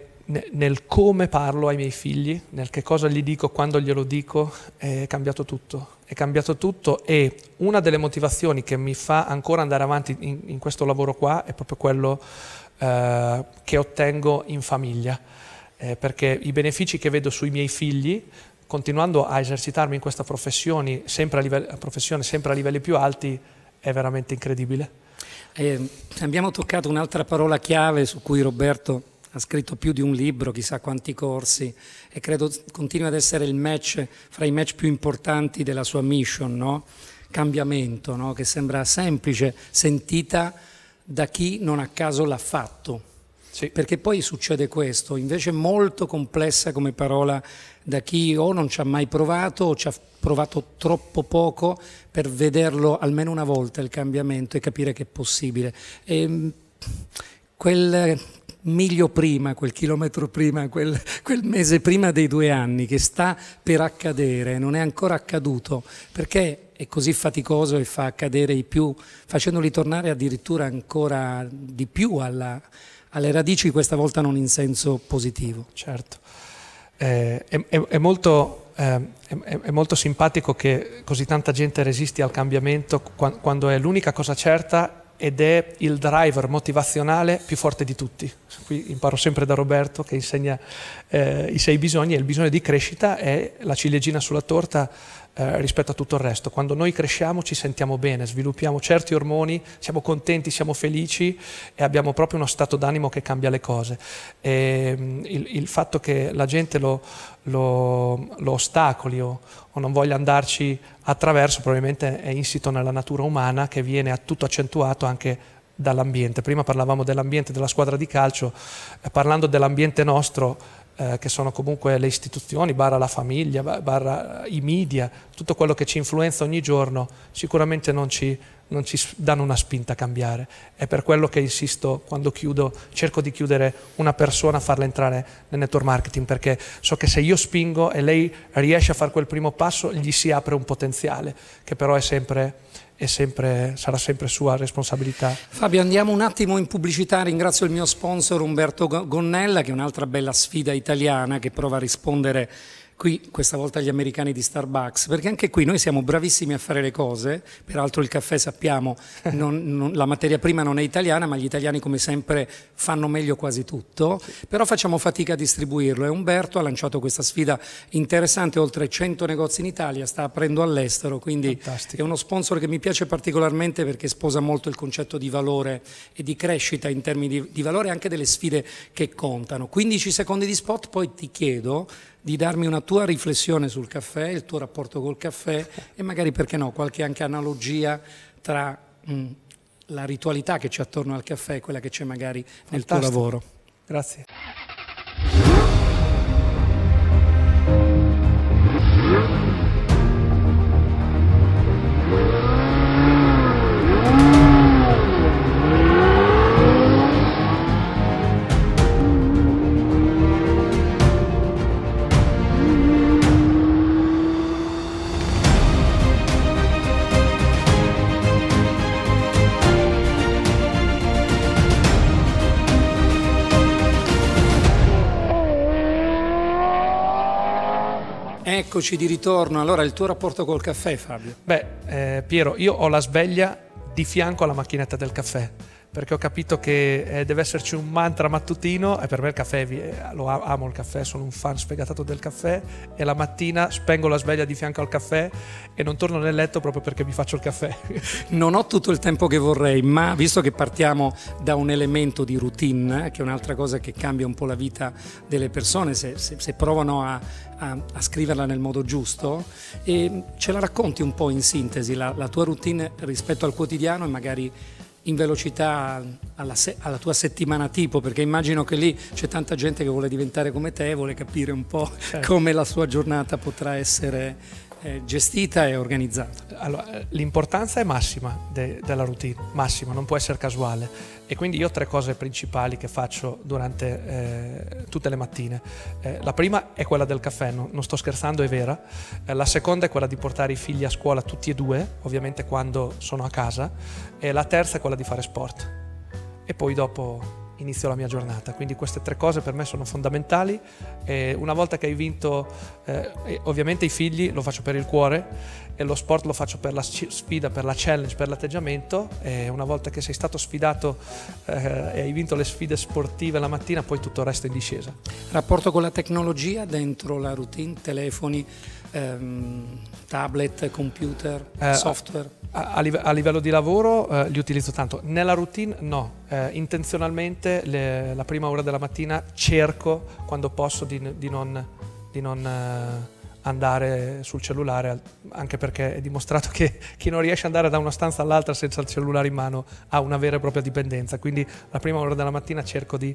nel, come parlo ai miei figli, nel che cosa gli dico, quando glielo dico, è cambiato tutto. È cambiato tutto e una delle motivazioni che mi fa ancora andare avanti in, in questo lavoro qua è proprio quello eh, che ottengo in famiglia. Eh, perché i benefici che vedo sui miei figli continuando a esercitarmi in questa professione sempre, a livelli, professione sempre a livelli più alti è veramente incredibile. Eh, abbiamo toccato un'altra parola chiave su cui Roberto ha scritto più di un libro, chissà quanti corsi, e credo continua ad essere il match, fra i match più importanti della sua mission, no? cambiamento, no? che sembra semplice, sentita da chi non a caso l'ha fatto. Sì. Perché poi succede questo, invece molto complessa come parola da chi o non ci ha mai provato o ci ha provato troppo poco per vederlo almeno una volta il cambiamento e capire che è possibile. E, ehm, quel miglio prima, quel chilometro prima, quel, quel, mese prima dei due anni che sta per accadere, non è ancora accaduto, perché è così faticoso e fa accadere i più, facendoli tornare addirittura ancora di più alla, alle radici, questa volta non in senso positivo. Certo eh, è, è, molto, eh, è, è, molto, simpatico che così tanta gente resisti al cambiamento quando è l'unica cosa certa ed è il driver motivazionale più forte di tutti. Qui imparo sempre da Roberto che insegna eh, i sei bisogni e il bisogno di crescita è la ciliegina sulla torta eh, rispetto a tutto il resto. Quando noi cresciamo ci sentiamo bene, sviluppiamo certi ormoni, siamo contenti, siamo felici e abbiamo proprio uno stato d'animo che cambia le cose. E, mm, il, il, fatto che la gente lo, lo, lo ostacoli o, o, non voglia andarci attraverso probabilmente è insito nella natura umana che viene a tutto accentuato anche dall'ambiente. Prima parlavamo dell'ambiente della squadra di calcio, eh, parlando dell'ambiente nostro eh, che sono comunque le istituzioni, barra la famiglia, barra eh, i media, tutto quello che ci influenza ogni giorno, sicuramente non ci, non ci danno una spinta a cambiare. È per quello che insisto quando chiudo, cerco di chiudere una persona, farla entrare nel network marketing, perché so che se io spingo e lei riesce a fare quel primo passo, gli si apre un potenziale, che però è sempre sempre, sarà sempre sua responsabilità. Fabio, andiamo un attimo in pubblicità. Ringrazio il mio sponsor Umberto Gonnella, che è un'altra bella sfida italiana che prova a rispondere qui questa volta gli americani di Starbucks, perché anche qui noi siamo bravissimi a fare le cose, peraltro il caffè sappiamo, non, non, la materia prima non è italiana, ma gli italiani come sempre fanno meglio quasi tutto, però facciamo fatica a distribuirlo e Umberto ha lanciato questa sfida interessante, oltre 100 negozi in Italia, sta aprendo all'estero, quindi Fantastico. è uno sponsor che mi piace particolarmente perché sposa molto il concetto di valore e di crescita in termini di, di valore e anche delle sfide che contano. 15 secondi di spot, poi ti chiedo di darmi una tua riflessione sul caffè, il tuo rapporto col caffè e magari, perché no, qualche anche analogia tra mh, mm, la ritualità che c'è attorno al caffè e quella che c'è magari Fantastico. nel tuo lavoro. Grazie. Eccoci di ritorno, allora il tuo rapporto col caffè Fabio? Beh eh, Piero, io ho la sveglia di fianco alla macchinetta del caffè perché ho capito che eh, deve esserci un mantra mattutino e per me il caffè, eh, lo amo il caffè, sono un fan sfegatato del caffè e la mattina spengo la sveglia di fianco al caffè e non torno nel letto proprio perché mi faccio il caffè. Non ho tutto il tempo che vorrei, ma visto che partiamo da un elemento di routine, che è un'altra cosa che cambia un po' la vita delle persone, se, se, se provano a a, a scriverla nel modo giusto. E ce la racconti un po' in sintesi, la, la tua routine rispetto al quotidiano e magari in velocità alla, se- alla, tua settimana tipo, perché immagino che lì c'è tanta gente che vuole diventare come te, vuole capire un po' certo. come la sua giornata potrà essere gestita e organizzata. Allora, l'importanza è massima de, della routine, massima, non può essere casuale. E quindi io ho tre cose principali che faccio durante eh, tutte le mattine. Eh, la prima è quella del caffè, no, non sto scherzando, è vera. Eh, la seconda è quella di portare i figli a scuola tutti e due, ovviamente quando sono a casa. E la terza è quella di fare sport. E poi dopo inizio la mia giornata. Quindi queste tre cose per me sono fondamentali. E una volta che hai vinto, eh, ovviamente i figli lo faccio per il cuore e lo sport lo faccio per la sfida, per la challenge, per l'atteggiamento. E una volta che sei stato sfidato eh, e hai vinto le sfide sportive la mattina, poi tutto il resto è in discesa. Rapporto con la tecnologia dentro la routine, telefoni? ehm, tablet, computer, eh, software? A, a, a, livello di lavoro eh, li utilizzo tanto, nella routine no, eh, intenzionalmente le, la prima ora della mattina cerco quando posso di, di non... Di non eh, andare sul cellulare, anche perché è dimostrato che chi non riesce ad andare da una stanza all'altra senza il cellulare in mano ha una vera e propria dipendenza, quindi la prima ora della mattina cerco di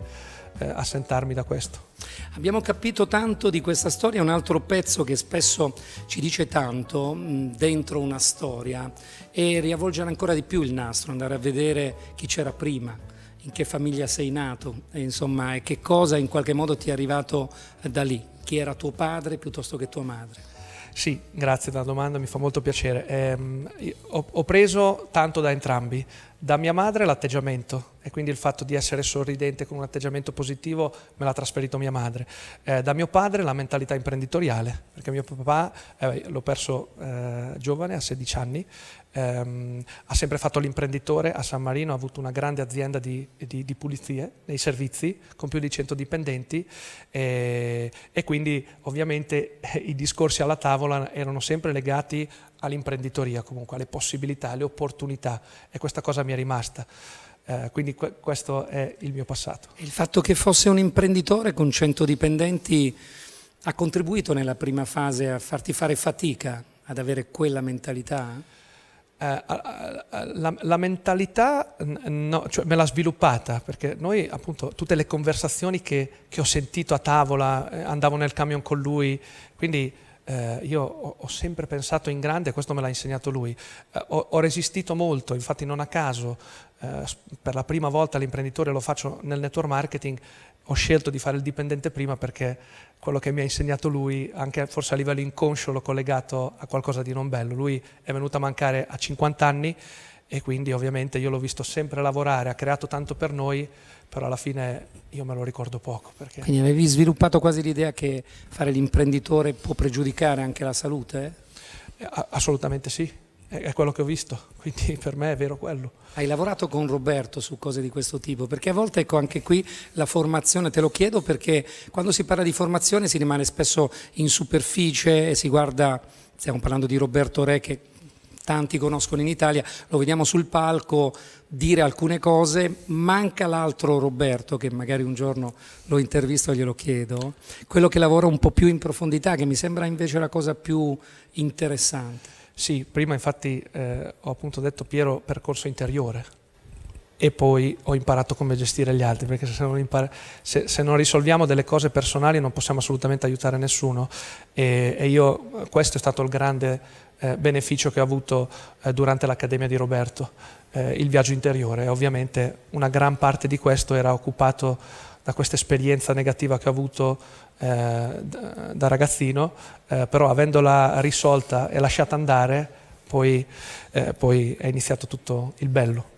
eh, assentarmi da questo. Abbiamo capito tanto di questa storia, un altro pezzo che spesso ci dice tanto mm, dentro una storia e riavvolgere ancora di più il nastro, andare a vedere chi c'era prima, in che famiglia sei nato, e, insomma, e che cosa in qualche modo ti è arrivato da lì, chi era tuo padre piuttosto che tua madre. Sì, grazie della domanda, mi fa molto piacere. Eh, ho, ho, preso tanto da entrambi. Da mia madre l'atteggiamento e quindi il fatto di essere sorridente con un atteggiamento positivo me l'ha trasferito mia madre. Eh, da mio padre la mentalità imprenditoriale, perché mio papà eh, l'ho perso eh, giovane a 16 anni Um, ha sempre fatto l'imprenditore a San Marino, ha avuto una grande azienda di, di, di pulizie nei servizi con più di 100 dipendenti e, e, quindi ovviamente i discorsi alla tavola erano sempre legati all'imprenditoria, comunque alle possibilità, alle opportunità e questa cosa mi è rimasta. Uh, quindi que questo è il mio passato. Il fatto che fosse un imprenditore con 100 dipendenti ha contribuito nella prima fase a farti fare fatica ad avere quella mentalità? Eh, la, la, mentalità no, cioè me l'ha sviluppata, perché noi appunto tutte le conversazioni che, che ho sentito a tavola, eh, andavo nel camion con lui, quindi eh, io ho, ho, sempre pensato in grande, questo me l'ha insegnato lui, eh, ho, ho, resistito molto, infatti non a caso eh, per la prima volta l'imprenditore lo faccio nel network marketing ho scelto di fare il dipendente prima perché quello che mi ha insegnato lui, anche forse a livello inconscio, l'ho collegato a qualcosa di non bello. Lui è venuto a mancare a 50 anni e quindi ovviamente io l'ho visto sempre lavorare, ha creato tanto per noi, però alla fine io me lo ricordo poco. Perché... Quindi avevi sviluppato quasi l'idea che fare l'imprenditore può pregiudicare anche la salute? Eh, assolutamente sì, è quello che ho visto, quindi per me è vero quello. Hai lavorato con Roberto su cose di questo tipo, perché a volte ecco anche qui la formazione, te lo chiedo perché quando si parla di formazione si rimane spesso in superficie e si guarda, stiamo parlando di Roberto Re che tanti conoscono in Italia, lo vediamo sul palco dire alcune cose, manca l'altro Roberto che magari un giorno lo intervisto e glielo chiedo, quello che lavora un po' più in profondità, che mi sembra invece la cosa più interessante. Sì, prima infatti eh, ho appunto detto Piero percorso interiore e poi ho imparato come gestire gli altri, perché se non, impar- se, se non risolviamo delle cose personali non possiamo assolutamente aiutare nessuno e, e io, eh, questo è stato il grande eh, beneficio che ho avuto eh, durante l'Accademia di Roberto, eh, il viaggio interiore. Ovviamente una gran parte di questo era occupato da questa esperienza negativa che ho avuto eh, da ragazzino, eh, però avendola risolta e lasciata andare, poi, eh, poi è iniziato tutto il bello.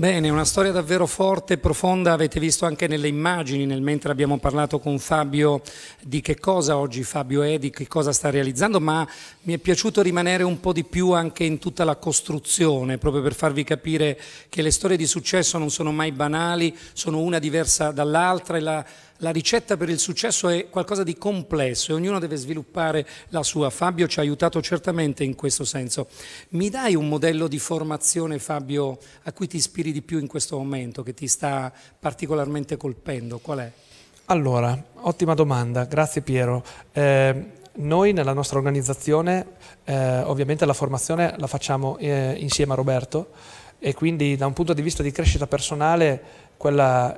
Bene, una storia davvero forte e profonda, avete visto anche nelle immagini, nel mentre abbiamo parlato con Fabio di che cosa oggi Fabio è, di che cosa sta realizzando, ma mi è piaciuto rimanere un po' di più anche in tutta la costruzione, proprio per farvi capire che le storie di successo non sono mai banali, sono una diversa dall'altra e la la ricetta per il successo è qualcosa di complesso e ognuno deve sviluppare la sua. Fabio ci ha aiutato certamente in questo senso. Mi dai un modello di formazione, Fabio, a cui ti ispiri di più in questo momento, che ti sta particolarmente colpendo? Qual è? Allora, ottima domanda, grazie Piero. Eh, noi nella nostra organizzazione eh, ovviamente la formazione la facciamo eh, insieme a Roberto e quindi da un punto di vista di crescita personale quella,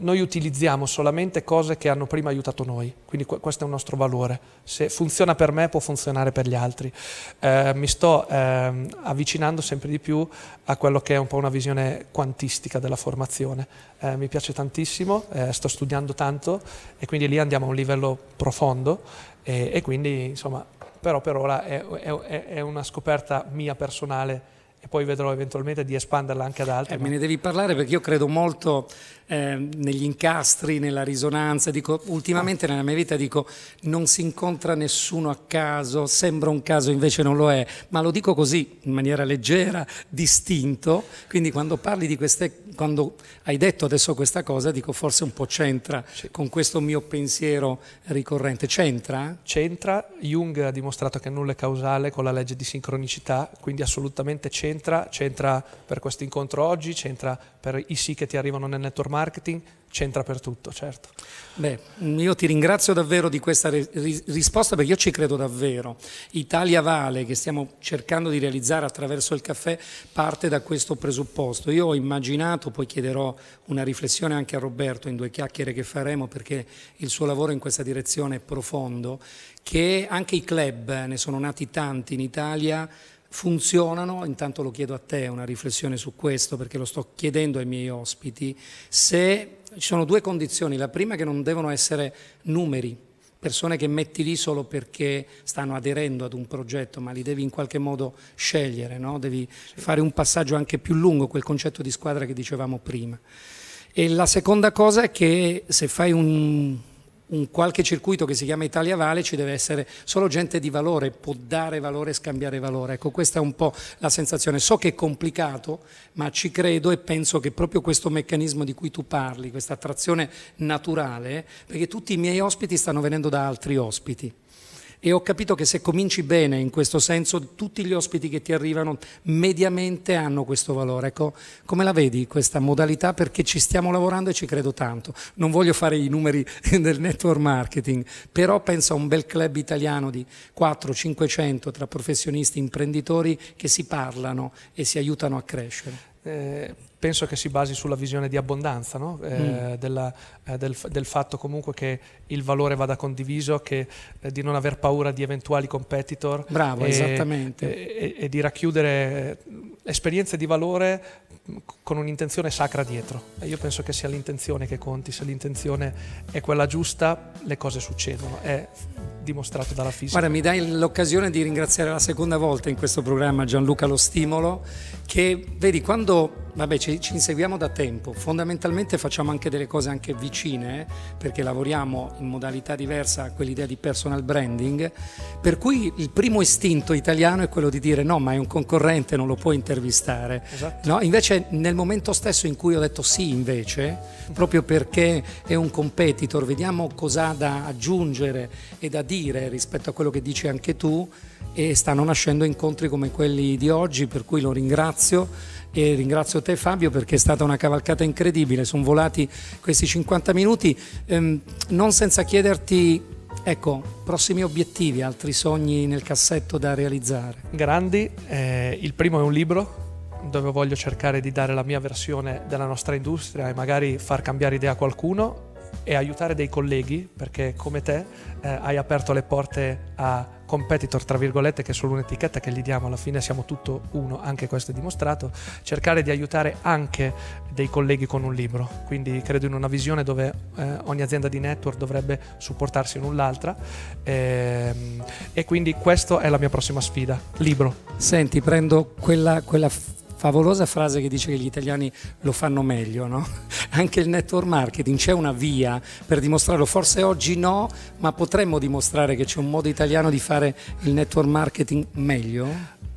noi utilizziamo solamente cose che hanno prima aiutato noi, quindi questo è un nostro valore. Se funziona per me può funzionare per gli altri. Eh, mi sto eh, avvicinando sempre di più a quello che è un po' una visione quantistica della formazione. Eh, mi piace tantissimo, eh, sto studiando tanto e quindi lì andiamo a un livello profondo e, e quindi insomma, però per ora è, è, è una scoperta mia personale e poi vedrò eventualmente di espanderla anche ad altri. Eh, ma... Me ne devi parlare perché io credo molto eh, negli incastri, nella risonanza. Dico, ultimamente nella mia vita dico non si incontra nessuno a caso, sembra un caso invece non lo è, ma lo dico così in maniera leggera, distinto. Quindi quando parli di queste quando hai detto adesso questa cosa, dico forse un po' c'entra sì. con questo mio pensiero ricorrente. C'entra? C'entra. Jung ha dimostrato che nulla è causale con la legge di sincronicità, quindi assolutamente c'entra. C'entra per questo incontro oggi, c'entra per i sì che ti arrivano nel network marketing, c'entra per tutto, certo. Beh, mm, io ti ringrazio davvero di questa risposta perché io ci credo davvero. Italia Vale, che stiamo cercando di realizzare attraverso il caffè, parte da questo presupposto. Io ho immaginato, poi chiederò una riflessione anche a Roberto in due chiacchiere che faremo perché il suo lavoro in questa direzione è profondo, che anche i club, eh, ne sono nati tanti in Italia, funzionano, intanto lo chiedo a te una riflessione su questo perché lo sto chiedendo ai miei ospiti, se ci sono due condizioni, la prima è che non devono essere numeri, persone che metti lì solo perché stanno aderendo ad un progetto, ma li devi in qualche modo scegliere, no? devi fare un passaggio anche più lungo, quel concetto di squadra che dicevamo prima. E la seconda cosa è che se fai un un qualche circuito che si chiama Italia Vale ci deve essere solo gente di valore, può dare valore, e scambiare valore. Ecco, questa è un po' la sensazione. So che è complicato, ma ci credo e penso che proprio questo meccanismo di cui tu parli, questa attrazione naturale, perché tutti i miei ospiti stanno venendo da altri ospiti e ho capito che se cominci bene in questo senso tutti gli ospiti che ti arrivano mediamente hanno questo valore. Ecco, come la vedi questa modalità? Perché ci stiamo lavorando e ci credo tanto. Non voglio fare i numeri del network marketing, però penso a un bel club italiano di 400-500 tra professionisti e imprenditori che si parlano e si aiutano a crescere. Eh penso che si basi sulla visione di abbondanza, no? eh, mm. della, eh, del, del, fatto comunque che il valore vada condiviso, che, eh, di non aver paura di eventuali competitor. Bravo, e, esattamente. E, e, e di racchiudere eh, esperienze di valore mm, con un'intenzione sacra dietro. E io penso che sia l'intenzione che conti, se l'intenzione è quella giusta, le cose succedono. È dimostrato dalla fisica. Guarda, mi dai l'occasione di ringraziare la seconda volta in questo programma Gianluca Lo Stimolo, che vedi quando Vabbè, ci, ci, inseguiamo da tempo. Fondamentalmente facciamo anche delle cose anche vicine, eh, perché lavoriamo in modalità diversa a quell'idea di personal branding. Per cui il primo istinto italiano è quello di dire no, ma è un concorrente, non lo puoi intervistare. Esatto. No? Invece, nel momento stesso in cui ho detto sì, invece, proprio perché è un competitor, vediamo cosa ha da aggiungere e da dire rispetto a quello che dici anche tu, e stanno nascendo incontri come quelli di oggi, per cui lo ringrazio e ringrazio te Fabio perché è stata una cavalcata incredibile, sono volati questi 50 minuti, ehm, non senza chiederti Ecco, prossimi obiettivi, altri sogni nel cassetto da realizzare. Grandi, eh, il primo è un libro dove voglio cercare di dare la mia versione della nostra industria e magari far cambiare idea a qualcuno e aiutare dei colleghi, perché come te eh, hai aperto le porte a competitor, tra virgolette, che è solo un'etichetta che gli diamo, alla fine siamo tutto uno, anche questo è dimostrato, cercare di aiutare anche dei colleghi con un libro. Quindi credo in una visione dove eh, ogni azienda di network dovrebbe supportarsi l'un l'altra e, ehm, e, quindi questa è la mia prossima sfida, libro. Senti, prendo quella, quella favolosa frase che dice che gli italiani lo fanno meglio, no? Anche il network marketing c'è una via per dimostrarlo, forse oggi no, ma potremmo dimostrare che c'è un modo italiano di fare il network marketing meglio?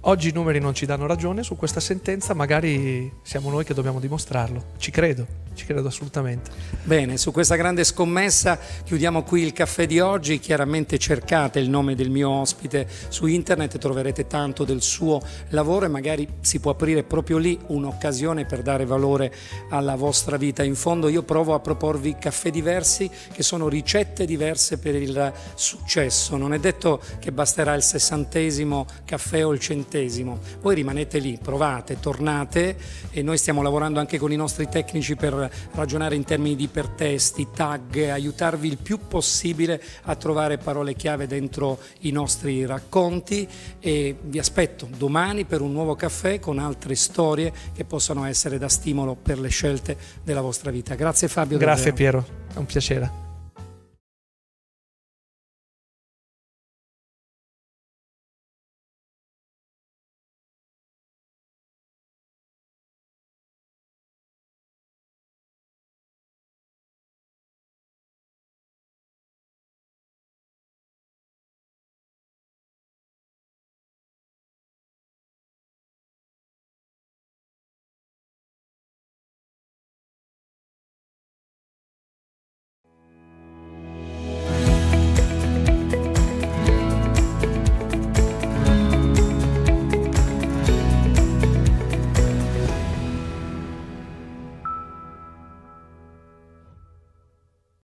Oggi i numeri non ci danno ragione, su questa sentenza magari siamo noi che dobbiamo dimostrarlo, ci credo ci credo assolutamente. Bene, su questa grande scommessa chiudiamo qui il caffè di oggi, chiaramente cercate il nome del mio ospite su internet, troverete tanto del suo lavoro e magari si può aprire proprio lì un'occasione per dare valore alla vostra vita. In fondo io provo a proporvi caffè diversi che sono ricette diverse per il successo, non è detto che basterà il sessantesimo caffè o il centesimo, voi rimanete lì, provate, tornate e noi stiamo lavorando anche con i nostri tecnici per ragionare in termini di ipertesti, tag, aiutarvi il più possibile a trovare parole chiave dentro i nostri racconti e vi aspetto domani per un nuovo caffè con altre storie che possano essere da stimolo per le scelte della vostra vita. Grazie Fabio. Grazie davvero. Piero, è un piacere.